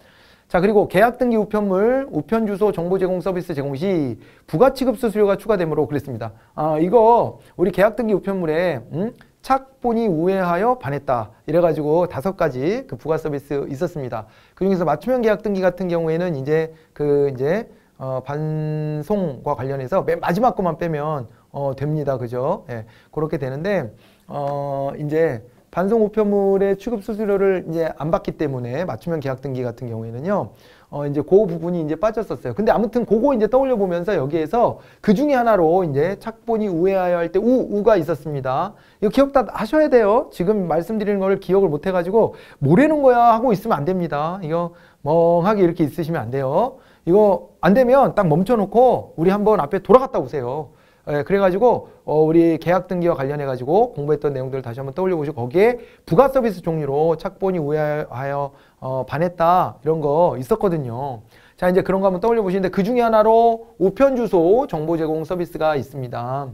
자 그리고 계약 등기 우편물 우편 주소 정보 제공 서비스 제공 시 부가 취급 수수료가 추가되므로 그랬습니다. 아 이거 우리 계약 등기 우편물에 음? 착본이 우회하여 반했다 이래가지고 다섯 가지 그 부가 서비스 있었습니다. 그 중에서 맞춤형 계약 등기 같은 경우에는 이제 그 이제 어, 반송과 관련해서 맨 마지막 것만 빼면 어, 됩니다. 그죠? 예, 그렇게 되는데 어, 이제 반송 우편물의 취급 수수료를 이제 안 받기 때문에 맞춤형 계약 등기 같은 경우에는요. 어 이제 그 부분이 이제 빠졌었어요. 근데 아무튼 그거 이제 떠올려 보면서 여기에서 그 중에 하나로 이제 착본이 우회하여 할 때 우, 우가 있었습니다. 이거 기억 다 하셔야 돼요. 지금 말씀드리는 거 기억을 못 해가지고 모르는 거야 하고 있으면 안 됩니다. 이거 멍하게 이렇게 있으시면 안 돼요. 이거 안 되면 딱 멈춰놓고 우리 한번 앞에 돌아갔다 오세요. 예, 그래가지고 어, 우리 계약 등기와 관련해가지고 공부했던 내용들을 다시 한번 떠올려 보시고 거기에 부가 서비스 종류로 착본이 우회하여 어, 반했다 이런 거 있었거든요. 자 이제 그런 거 한번 떠올려 보시는데 그 중에 하나로 우편 주소 정보 제공 서비스가 있습니다.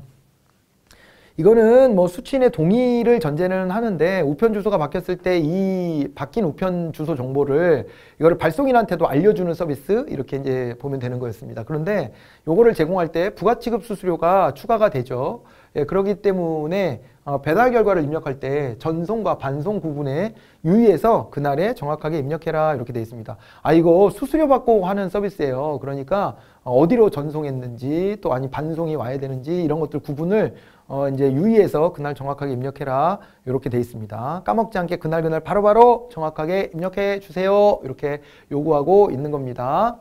이거는 뭐 수취인의 동의를 전제는 하는데 우편 주소가 바뀌었을 때 이 바뀐 우편 주소 정보를 이거를 발송인한테도 알려주는 서비스 이렇게 이제 보면 되는 거였습니다. 그런데 요거를 제공할 때 부가 취급 수수료가 추가가 되죠. 예, 그러기 때문에 어, 배달 결과를 입력할 때 전송과 반송 구분에 유의해서 그날에 정확하게 입력해라 이렇게 되어 있습니다. 아 이거 수수료 받고 하는 서비스예요. 그러니까 어, 어디로 전송했는지 또 아니 반송이 와야 되는지 이런 것들 구분을 어, 이제 유의해서 그날 정확하게 입력해라 이렇게 돼 있습니다. 까먹지 않게 그날 그날 바로바로 바로 정확하게 입력해 주세요 이렇게 요구하고 있는 겁니다.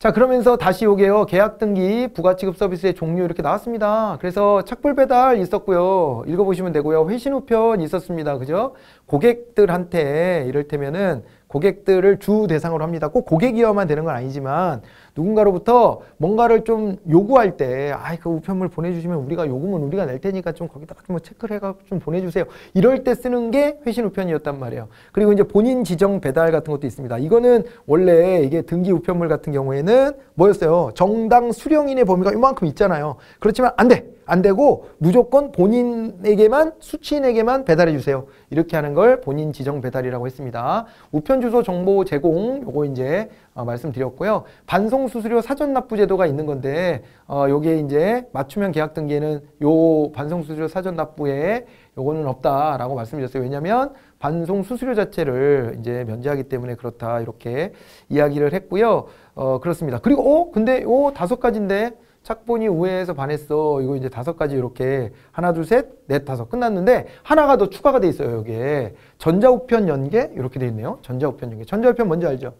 자 그러면서 다시 요게요 계약등기 부가취급 서비스의 종류 이렇게 나왔습니다 그래서 착불 배달 있었고요 읽어보시면 되고요 회신 우편 있었습니다 그죠 고객들한테 이를테면은 고객들을 주 대상으로 합니다 꼭 고객이어만 되는 건 아니지만 누군가로부터 뭔가를 좀 요구할 때, 아이, 그 우편물 보내주시면 우리가 요금은 우리가 낼 테니까 좀 거기다가 좀 뭐 체크를 해가지고 좀 보내주세요. 이럴 때 쓰는 게 회신 우편이었단 말이에요. 그리고 이제 본인 지정 배달 같은 것도 있습니다. 이거는 원래 이게 등기 우편물 같은 경우에는 뭐였어요? 정당 수령인의 범위가 이만큼 있잖아요. 그렇지만 안 돼! 안 되고 무조건 본인에게만 수취인에게만 배달해 주세요. 이렇게 하는 걸 본인 지정 배달이라고 했습니다. 우편 주소 정보 제공 요거 이제 어, 말씀드렸고요. 반송 수수료 사전 납부 제도가 있는 건데 어, 요게 이제 맞춤형 계약 등기에는 요 반송 수수료 사전 납부에 요거는 없다라고 말씀드렸어요. 왜냐면 반송 수수료 자체를 이제 면제하기 때문에 그렇다 이렇게 이야기를 했고요. 어, 그렇습니다. 그리고 어 근데 요 다섯 가지인데 착본이 우회해서 반했어. 이거 이제 다섯 가지 이렇게 하나, 둘, 셋, 넷, 다섯 끝났는데 하나가 더 추가가 돼 있어요. 여기에 전자우편 연계 이렇게 돼 있네요. 전자우편 연계. 전자우편 뭔지 알죠?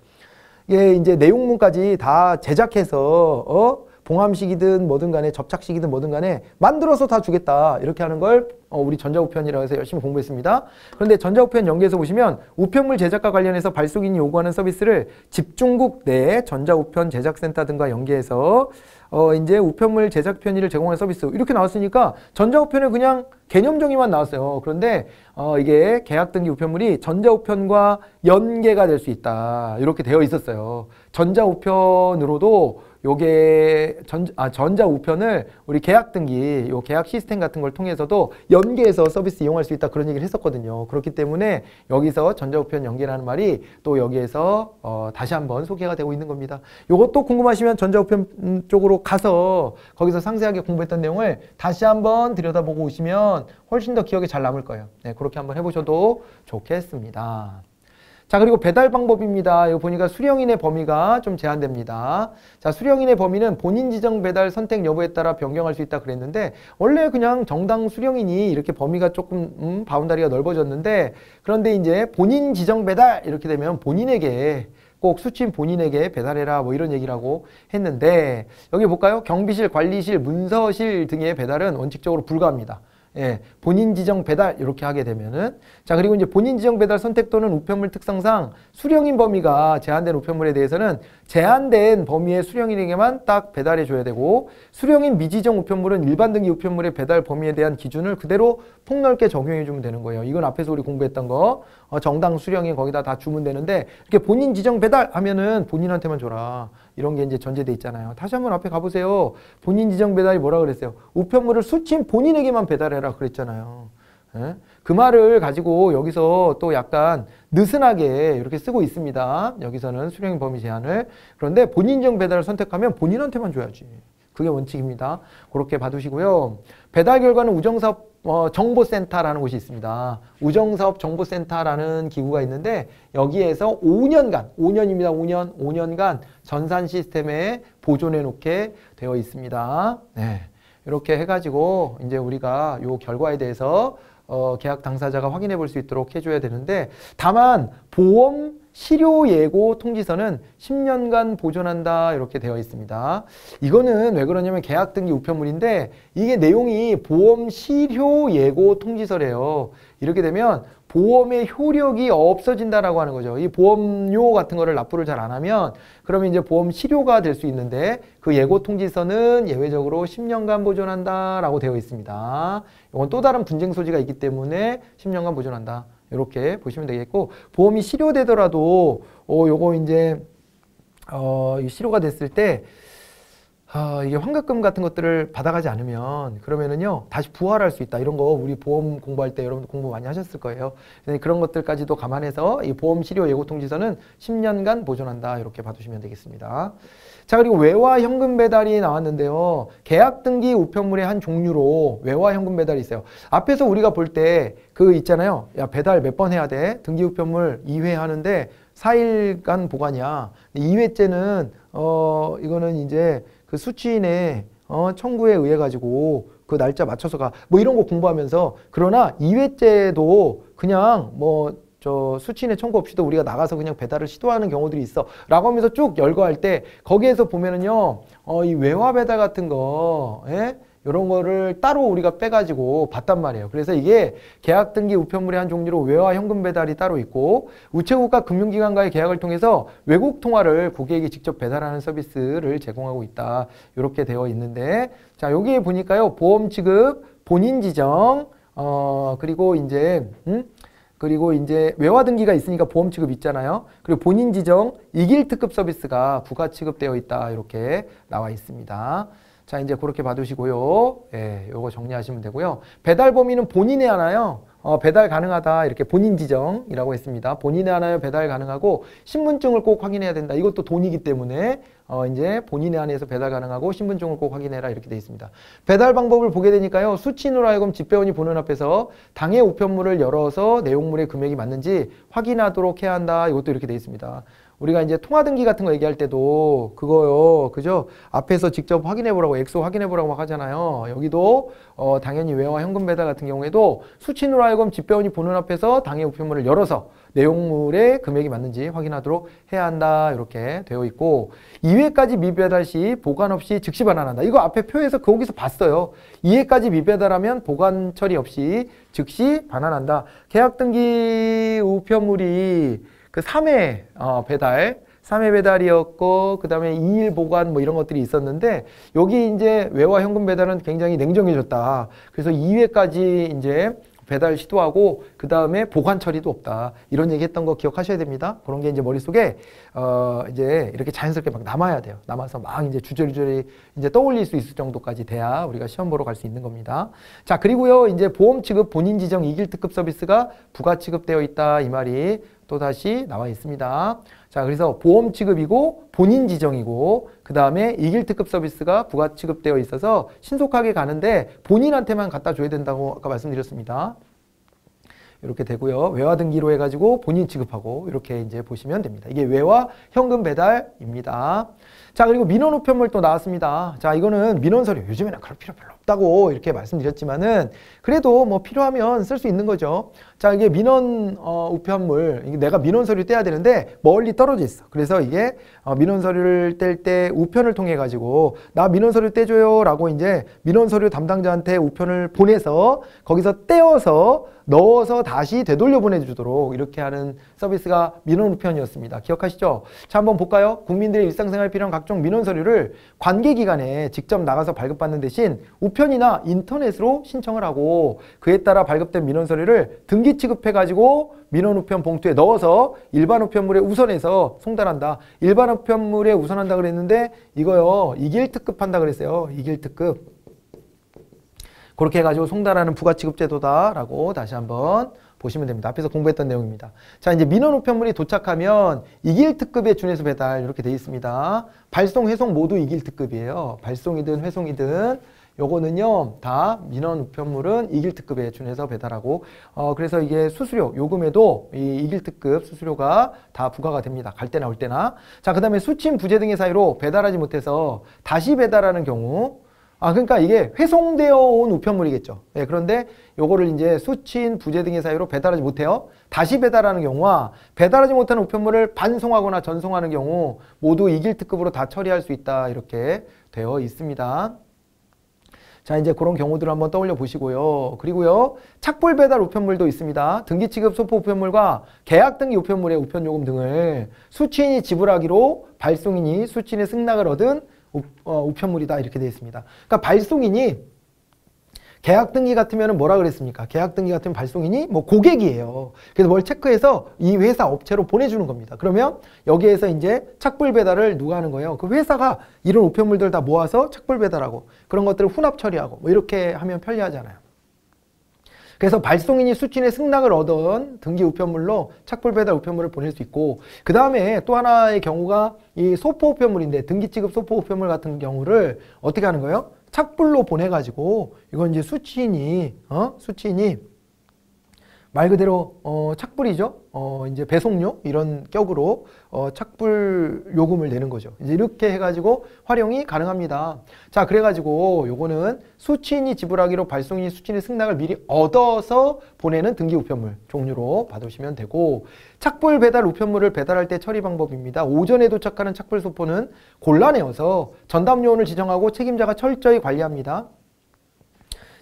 이 이제 내용문까지 다 제작해서 어? 봉함식이든 뭐든 간에 접착식이든 뭐든 간에 만들어서 다 주겠다 이렇게 하는 걸 어, 우리 전자우편이라고 해서 열심히 공부했습니다. 그런데 전자우편 연계에서 보시면 우편물 제작과 관련해서 발송인이 요구하는 서비스를 집중국 내 전자우편 제작센터 등과 연계해서 어, 이제 우편물 제작 편의를 제공하는 서비스 이렇게 나왔으니까 전자우편에 그냥 개념 정의만 나왔어요. 그런데 어, 이게 계약 등기 우편물이 전자우편과 연계가 될 수 있다 이렇게 되어 있었어요. 전자우편으로도 요게 전, 아, 전자 우편을 우리 계약 등기, 요 계약 시스템 같은 걸 통해서도 연계해서 서비스 이용할 수 있다 그런 얘기를 했었거든요. 그렇기 때문에 여기서 전자 우편 연계라는 말이 또 여기에서 어, 다시 한번 소개가 되고 있는 겁니다. 요것도 궁금하시면 전자 우편 음, 쪽으로 가서 거기서 상세하게 공부했던 내용을 다시 한번 들여다보고 오시면 훨씬 더 기억에 잘 남을 거예요. 네, 그렇게 한번 해보셔도 좋겠습니다. 자 그리고 배달 방법입니다. 이거 보니까 수령인의 범위가 좀 제한됩니다. 자 수령인의 범위는 본인 지정 배달 선택 여부에 따라 변경할 수 있다 그랬는데 원래 그냥 정당 수령인이 이렇게 범위가 조금 음, 바운다리가 넓어졌는데 그런데 이제 본인 지정 배달 이렇게 되면 본인에게 꼭 수취인 본인에게 배달해라 뭐 이런 얘기라고 했는데 여기 볼까요? 경비실, 관리실, 문서실 등의 배달은 원칙적으로 불가합니다. 예, 본인 지정 배달 이렇게 하게 되면은 자 그리고 이제 본인 지정 배달 선택 또는 우편물 특성상 수령인 범위가 제한된 우편물에 대해서는 제한된 범위의 수령인에게만 딱 배달해 줘야 되고 수령인 미지정 우편물은 일반 등기 우편물의 배달 범위에 대한 기준을 그대로 폭넓게 적용해 주면 되는 거예요. 이건 앞에서 우리 공부했던 거 어, 정당 수령인 거기다 다 주면 되는데 이렇게 본인 지정 배달 하면은 본인한테만 줘라. 이런 게 이제 전제돼 있잖아요. 다시 한번 앞에 가보세요. 본인 지정 배달이 뭐라 그랬어요? 우편물을 수취인 본인에게만 배달해라 그랬잖아요. 예? 그 말을 가지고 여기서 또 약간 느슨하게 이렇게 쓰고 있습니다. 여기서는 수령 범위 제한을. 그런데 본인 지정 배달을 선택하면 본인한테만 줘야지. 그게 원칙입니다. 그렇게 봐두시고요. 배달 결과는 우정사업 어, 정보센터라는 곳이 있습니다. 우정사업 정보센터라는 기구가 있는데 여기에서 5년간, 5년입니다. 5년, 5년간 전산 시스템에 보존해 놓게 되어 있습니다. 네. 이렇게 해가지고 이제 우리가 이 결과에 대해서 어, 계약 당사자가 확인해 볼 수 있도록 해줘야 되는데 다만 보험 실효 예고 통지서는 10년간 보존한다 이렇게 되어 있습니다. 이거는 왜 그러냐면 계약 등기 우편물인데 이게 내용이 보험 실효 예고 통지서래요. 이렇게 되면 보험의 효력이 없어진다라고 하는 거죠. 이 보험료 같은 거를 납부를 잘 안 하면 그러면 이제 보험 실효가 될 수 있는데 그 예고 통지서는 예외적으로 10년간 보존한다라고 되어 있습니다. 이건 또 다른 분쟁 소지가 있기 때문에 10년간 보존한다. 이렇게 보시면 되겠고 보험이 실효되더라도 어 요거 이제 어, 실효가 됐을 때 아, 이게 환급금 같은 것들을 받아가지 않으면 그러면은요 다시 부활할 수 있다 이런 거 우리 보험 공부할 때 여러분 공부 많이 하셨을 거예요. 네, 그런 것들까지도 감안해서 이 보험 실효 예고 통지서는 10년간 보존한다 이렇게 봐두시면 되겠습니다. 자 그리고 외화 현금 배달이 나왔는데요 계약 등기 우편물의 한 종류로 외화 현금 배달이 있어요. 앞에서 우리가 볼 때 그 있잖아요. 야 배달 몇 번 해야 돼? 등기 우편물 2회 하는데 4일간 보관이야. 2회째는 어 이거는 이제 그 수취인의 어, 청구에 의해 가지고 그 날짜 맞춰서 가. 뭐 이런 거 공부하면서 그러나 2회째도 그냥 뭐 저 수취인의 청구 없이도 우리가 나가서 그냥 배달을 시도하는 경우들이 있어. 라고 하면서 쭉 열거할 때 거기에서 보면은요. 어, 이 외화 배달 같은 거 예? 이런 거를 따로 우리가 빼가지고 봤단 말이에요. 그래서 이게 계약 등기 우편물의 한 종류로 외화 현금 배달이 따로 있고 우체국과 금융기관과의 계약을 통해서 외국 통화를 고객에게 직접 배달하는 서비스를 제공하고 있다. 이렇게 되어 있는데 자 여기에 보니까요 보험 지급, 본인 지정, 어 그리고 이제 음? 그리고 이제 외화 등기가 있으니까 보험 취급 있잖아요. 그리고 본인 지정 이길 특급 서비스가 부가 취급되어 있다 이렇게 나와 있습니다. 자, 이제 그렇게 받으시고요. 예, 요거 정리하시면 되고요. 배달 범위는 본인이 하나요. 어, 배달 가능하다. 이렇게 본인 지정이라고 했습니다. 본인이 하나요. 배달 가능하고 신분증을 꼭 확인해야 된다. 이것도 돈이기 때문에 어, 이제 본인이 안에서 배달 가능하고 신분증을 꼭 확인해라 이렇게 돼 있습니다. 배달 방법을 보게 되니까요. 수인으로 하여금 집배원이 보는 앞에서 당해 우편물을 열어서 내용물의 금액이 맞는지 확인하도록 해야 한다. 이것도 이렇게 돼 있습니다. 우리가 이제 통화등기 같은 거 얘기할 때도 그거요. 그죠? 앞에서 직접 확인해 보라고 엑소 확인해 보라고 하잖아요. 여기도 어 당연히 외화 현금 배달 같은 경우에도 수친으로 알고금 집배원이 보는 앞에서 당해 우편물을 열어서 내용물의 금액이 맞는지 확인하도록 해야 한다. 이렇게 되어 있고 2회까지 미배달 시 보관 없이 즉시 반환한다. 이거 앞에 표에서 거기서 봤어요. 2회까지 미배달하면 보관 처리 없이 즉시 반환한다. 계약등기 우편물이 그 3회 어, 배달 3회 배달이었고 그다음에 2일 보관 뭐 이런 것들이 있었는데 여기 이제 외화 현금 배달은 굉장히 냉정해졌다. 그래서 2회까지 이제 배달 시도하고 그 다음에 보관 처리도 없다 이런 얘기했던 거 기억하셔야 됩니다. 그런 게 이제 머릿속에 어 이제 이렇게 자연스럽게 막 남아야 돼요. 남아서 막 이제 주저리저리 이제 떠올릴 수 있을 정도까지 돼야 우리가 시험 보러 갈 수 있는 겁니다. 자 그리고요 이제 보험 취급 본인 지정 이길 특급 서비스가 부가 취급되어 있다 이 말이 또다시 나와 있습니다. 자, 그래서 보험 취급이고 본인 지정이고 그 다음에 이길특급 서비스가 부가 취급되어 있어서 신속하게 가는데 본인한테만 갖다 줘야 된다고 아까 말씀드렸습니다. 이렇게 되고요. 외화 등기로 해가지고 본인 취급하고 이렇게 이제 보시면 됩니다. 이게 외화 현금 배달입니다. 자 그리고 민원 우편물 또 나왔습니다. 자 이거는 민원 서류 요즘에는 그럴 필요 별로 없다고 이렇게 말씀드렸지만은 그래도 뭐 필요하면 쓸 수 있는 거죠. 자 이게 민원 어, 우편물 이게 내가 민원 서류 떼야 되는데 멀리 떨어져 있어 그래서 이게 어, 민원 서류를 뗄 때 우편을 통해 가지고 나 민원 서류 떼줘요 라고 이제 민원 서류 담당자한테 우편을 보내서 거기서 떼어서 넣어서 다시 되돌려 보내주도록 이렇게 하는 서비스가 민원 우편이었습니다 기억하시죠 자 한번 볼까요 국민들의 일상생활에 필요한 각종 민원 서류를 관계기관에 직접 나가서 발급받는 대신 우편이나 인터넷으로 신청을 하고 그에 따라 발급된 민원 서류를 등기 조기 취급해가지고 민원우편 봉투에 넣어서 일반 우편물에 우선해서 송달한다. 일반 우편물에 우선한다 그랬는데 이거요. 이길 특급 한다 그랬어요. 이길 특급. 그렇게 해가지고 송달하는 부가취급제도다라고 다시 한번 보시면 됩니다. 앞에서 공부했던 내용입니다. 자, 이제 민원 우편물이 도착하면 이길 특급에 준해서 배달 이렇게 돼 있습니다. 발송, 회송 모두 이길 특급이에요. 발송이든 회송이든 요거는요 다 민원 우편물은 이길특급에 준해서 배달하고 어 그래서 이게 수수료 요금에도 이 이길특급 수수료가 다 부과가 됩니다. 갈 때나 올 때나 자 그 다음에 수침 부재 등의 사유로 배달하지 못해서 다시 배달하는 경우 아 그러니까 이게 회송되어 온 우편물이겠죠. 예, 그런데 요거를 이제 수친, 부재 등의 사유로 배달하지 못해요. 다시 배달하는 경우와 배달하지 못한 우편물을 반송하거나 전송하는 경우 모두 이길 특급으로 다 처리할 수 있다 이렇게 되어 있습니다. 자, 이제 그런 경우들을 한번 떠올려 보시고요. 그리고요. 착불 배달 우편물도 있습니다. 등기 취급 소포 우편물과 계약 등기 우편물의 우편 요금 등을 수취인이 지불하기로 발송인이 수취인의 승낙을 얻은 우, 어, 우편물이다 이렇게 되어 있습니다. 그러니까 발송인이 계약 등기 같으면 뭐라 그랬습니까? 계약 등기 같으면 발송인이 뭐 고객이에요. 그래서 뭘 체크해서 이 회사 업체로 보내주는 겁니다. 그러면 여기에서 이제 착불 배달을 누가 하는 거예요? 그 회사가 이런 우편물들 다 모아서 착불 배달하고 그런 것들을 혼합 처리하고 뭐 이렇게 하면 편리하잖아요. 그래서 발송인이 수취인의 승낙을 얻은 등기 우편물로 착불 배달 우편물을 보낼 수 있고 그 다음에 또 하나의 경우가 이 소포 우편물인데 등기 지급 소포 우편물 같은 경우를 어떻게 하는 거예요? 착불로 보내가지고 이건 이제 수치인이 어 수치인이 말 그대로 어, 착불이죠. 어, 이제 배송료 이런 격으로 어, 착불 요금을 내는 거죠. 이제 이렇게 해가지고 활용이 가능합니다. 자, 그래가지고 요거는 수취인이 지불하기로 발송인이 수취인의 승낙을 미리 얻어서 보내는 등기 우편물 종류로 받으시면 되고 착불 배달 우편물을 배달할 때 처리 방법입니다. 오전에 도착하는 착불 소포는 곤란해서 전담 요원을 지정하고 책임자가 철저히 관리합니다.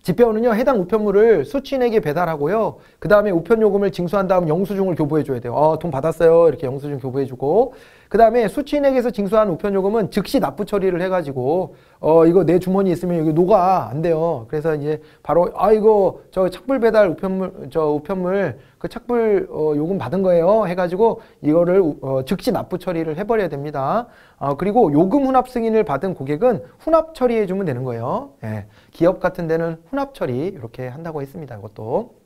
집행원은요 해당 우편물을 수취인에게 배달하고요 그 다음에 우편 요금을 징수한 다음 영수증을 교부해줘야 돼요 아, 돈 받았어요 이렇게 영수증 교부해주고 그 다음에 수취인에게서 징수한 우편요금은 즉시 납부 처리를 해가지고 어 이거 내 주머니 있으면 여기 녹아 안 돼요. 그래서 이제 바로 아 이거 저 착불 배달 우편물 저 우편물 그 착불 어 요금 받은 거예요. 해가지고 이거를 어 즉시 납부 처리를 해버려야 됩니다. 어 그리고 요금 혼합 승인을 받은 고객은 혼합 처리해주면 되는 거예요. 예. 기업 같은 데는 혼합 처리 이렇게 한다고 했습니다. 이것도.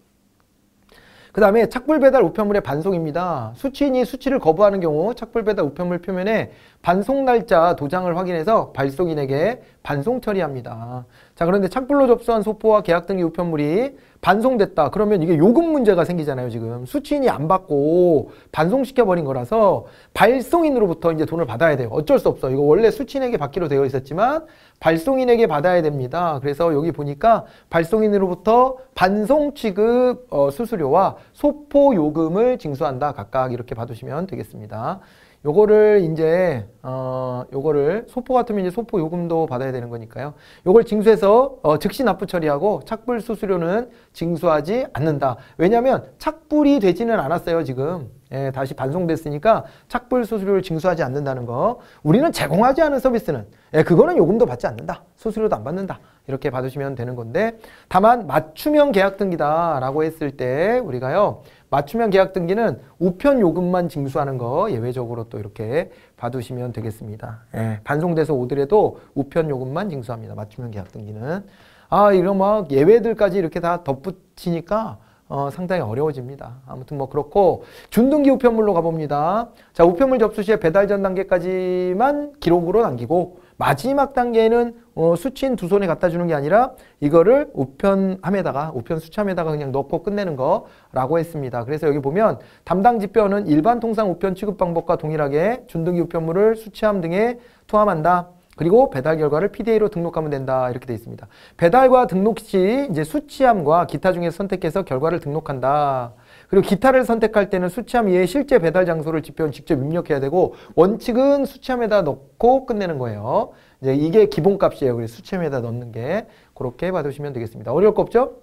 그 다음에 착불 배달 우편물의 반송입니다. 수취인이 수취를 거부하는 경우 착불 배달 우편물 표면에 반송 날짜 도장을 확인해서 발송인에게 반송 처리합니다. 자 그런데 착불로 접수한 소포와 계약 등기 우편물이 반송됐다. 그러면 이게 요금 문제가 생기잖아요, 지금. 수취인이 안 받고 반송시켜버린 거라서 발송인으로부터 이제 돈을 받아야 돼요. 어쩔 수 없어. 이거 원래 수취인에게 받기로 되어 있었지만 발송인에게 받아야 됩니다. 그래서 여기 보니까 발송인으로부터 반송 취급 어, 수수료와 소포 요금을 징수한다. 각각 이렇게 봐두시면 되겠습니다. 요거를 이제 어 요거를 소포 같으면 이제 소포 요금도 받아야 되는 거니까요. 요걸 징수해서 어 즉시 납부 처리하고 착불 수수료는 징수하지 않는다. 왜냐하면 착불이 되지는 않았어요 지금. 예, 다시 반송됐으니까 착불 수수료를 징수하지 않는다는 거. 우리는 제공하지 않은 서비스는 예, 그거는 요금도 받지 않는다. 수수료도 안 받는다. 이렇게 받으시면 되는 건데 다만 맞춤형 계약 등기다라고 했을 때 우리가요. 맞춤형 계약 등기는 우편 요금만 징수하는 거 예외적으로 또 이렇게 봐두시면 되겠습니다. 예, 반송돼서 오더라도 우편 요금만 징수합니다. 맞춤형 계약 등기는. 아 이런 막 예외들까지 이렇게 다 덧붙이니까 어, 상당히 어려워집니다. 아무튼 뭐 그렇고 준등기 우편물로 가봅니다. 자 우편물 접수 시에 배달 전 단계까지만 기록으로 남기고 마지막 단계는 어, 수인두 손에 갖다 주는 게 아니라 이거를 우편함에다가 우편 수참에다가 그냥 넣고 끝내는 거라고 했습니다. 그래서 여기 보면 담당 지표는 일반 통상 우편 취급 방법과 동일하게 준등기 우편물을 수취함 등에 포함한다. 그리고 배달 결과를 PDA로 등록하면 된다 이렇게 돼 있습니다. 배달과 등록 시 이제 수취함과 기타 중에서 선택해서 결과를 등록한다. 그리고 기타를 선택할 때는 수치함 이에 실제 배달 장소를 지표는 직접 입력해야 되고 원칙은 수치함에다 넣고 끝내는 거예요. 이제 이게 기본값이에요. 그래서 수치함에다 넣는 게 그렇게 받으시면 되겠습니다. 어려울 거 없죠?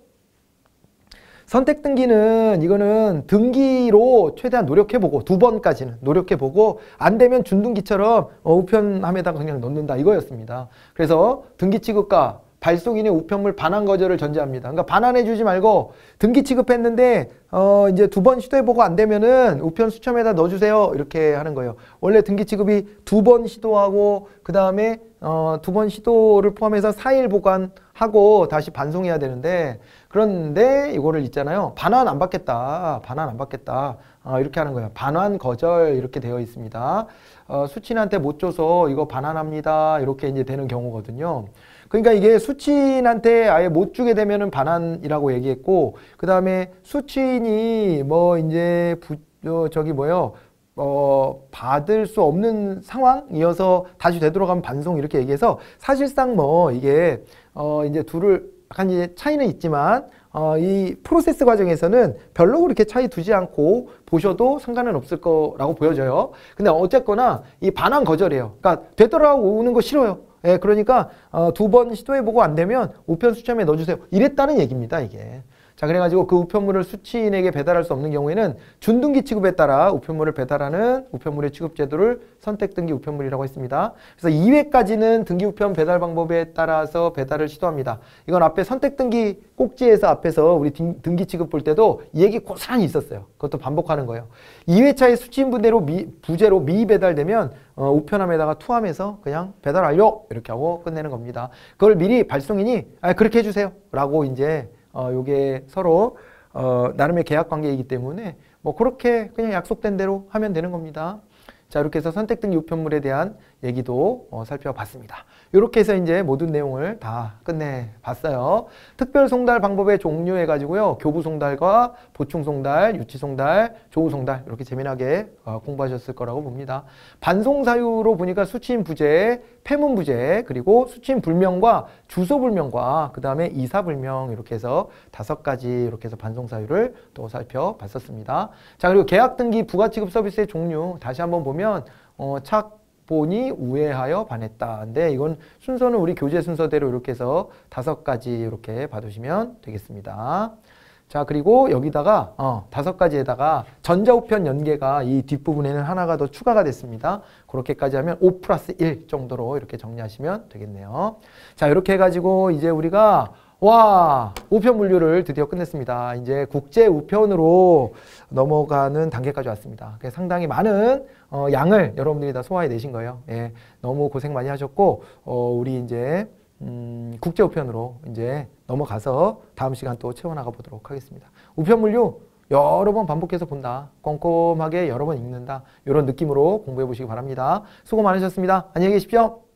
선택 등기는 이거는 등기로 최대한 노력해보고 두 번까지는 노력해보고 안 되면 준등기처럼 어, 우편함에다가 그냥 넣는다 이거였습니다. 그래서 등기 취급과 발송인의 우편물 반환 거절을 전제합니다. 그러니까 반환해 주지 말고 등기 취급했는데 어 이제 두 번 시도해 보고 안 되면은 우편 수첨에다 넣어 주세요. 이렇게 하는 거예요. 원래 등기 취급이 두 번 시도하고 그다음에 어 두 번 시도를 포함해서 4일 보관하고 다시 반송해야 되는데 그런데 이거를 있잖아요. 반환 안 받겠다. 반환 안 받겠다. 어, 이렇게 하는 거예요. 반환 거절 이렇게 되어 있습니다. 어, 수친한테 못 줘서 이거 반환합니다. 이렇게 이제 되는 경우거든요. 그러니까 이게 수친한테 아예 못 주게 되면은 반환이라고 얘기했고 그 다음에 수친이 뭐 이제 부, 어, 저기 뭐요 어, 받을 수 없는 상황이어서 다시 되돌아가면 반송 이렇게 얘기해서 사실상 뭐 이게 어, 이제 둘을 약간 이제 차이는 있지만 어, 이 프로세스 과정에서는 별로 그렇게 차이 두지 않고 보셔도 상관은 없을 거라고 보여져요. 근데 어쨌거나 이 반환 거절이에요. 그러니까 되돌아오는 거 싫어요. 예, 그러니까 어, 두 번 시도해보고 안 되면 우편 수첨에 넣어주세요. 이랬다는 얘기입니다. 이게. 자 그래가지고 그 우편물을 수취인에게 배달할 수 없는 경우에는 준등기 취급에 따라 우편물을 배달하는 우편물의 취급 제도를 선택등기 우편물이라고 했습니다. 그래서 2회까지는 등기 우편 배달 방법에 따라서 배달을 시도합니다. 이건 앞에 선택등기 꼭지에서 앞에서 우리 등기 취급 볼 때도 얘기 고스란히 있었어요. 그것도 반복하는 거예요. 2회차에 수취인 부대로 미, 부재로 미배달되면 어, 우편함에다가 투함해서 그냥 배달 완료 이렇게 하고 끝내는 겁니다. 그걸 미리 발송이니 아, 그렇게 해주세요 라고 이제 어, 요게 서로 어, 나름의 계약 관계이기 때문에 뭐 그렇게 그냥 약속된 대로 하면 되는 겁니다. 자, 이렇게 해서 선택 등 요편물에 대한 얘기도 어, 살펴봤습니다. 이렇게 해서 이제 모든 내용을 다 끝내봤어요. 특별 송달 방법의 종류해가지고요. 교부 송달과 보충 송달, 유치 송달, 조우 송달 이렇게 재미나게 어, 공부하셨을 거라고 봅니다. 반송 사유로 보니까 수취인 부재, 폐문 부재, 그리고 수취인 불명과 주소 불명과 그 다음에 이사 불명 이렇게 해서 다섯 가지 이렇게 해서 반송 사유를 또 살펴봤었습니다. 자 그리고 계약 등기 부가취급 서비스의 종류 다시 한번 보면 어, 착 보니 우회하여 반했다. 근데 이건 순서는 우리 교재 순서대로 이렇게 해서 다섯 가지 이렇게 봐두시면 되겠습니다. 자 그리고 여기다가 어, 다섯 가지에다가 전자우편 연계가 이 뒷부분에는 하나가 더 추가가 됐습니다. 그렇게까지 하면 5 플러스 1 정도로 이렇게 정리하시면 되겠네요. 자 이렇게 해가지고 이제 우리가 와 우편 물류를 드디어 끝냈습니다. 이제 국제 우편으로 넘어가는 단계까지 왔습니다. 상당히 많은 어, 양을 여러분들이 다 소화해 내신 거예요. 예, 너무 고생 많이 하셨고 어, 우리 이제 음, 국제 우편으로 이제 넘어가서 다음 시간 또 채워나가 보도록 하겠습니다. 우편 물류 여러 번 반복해서 본다. 꼼꼼하게 여러 번 읽는다. 이런 느낌으로 공부해 보시기 바랍니다. 수고 많으셨습니다. 안녕히 계십시오.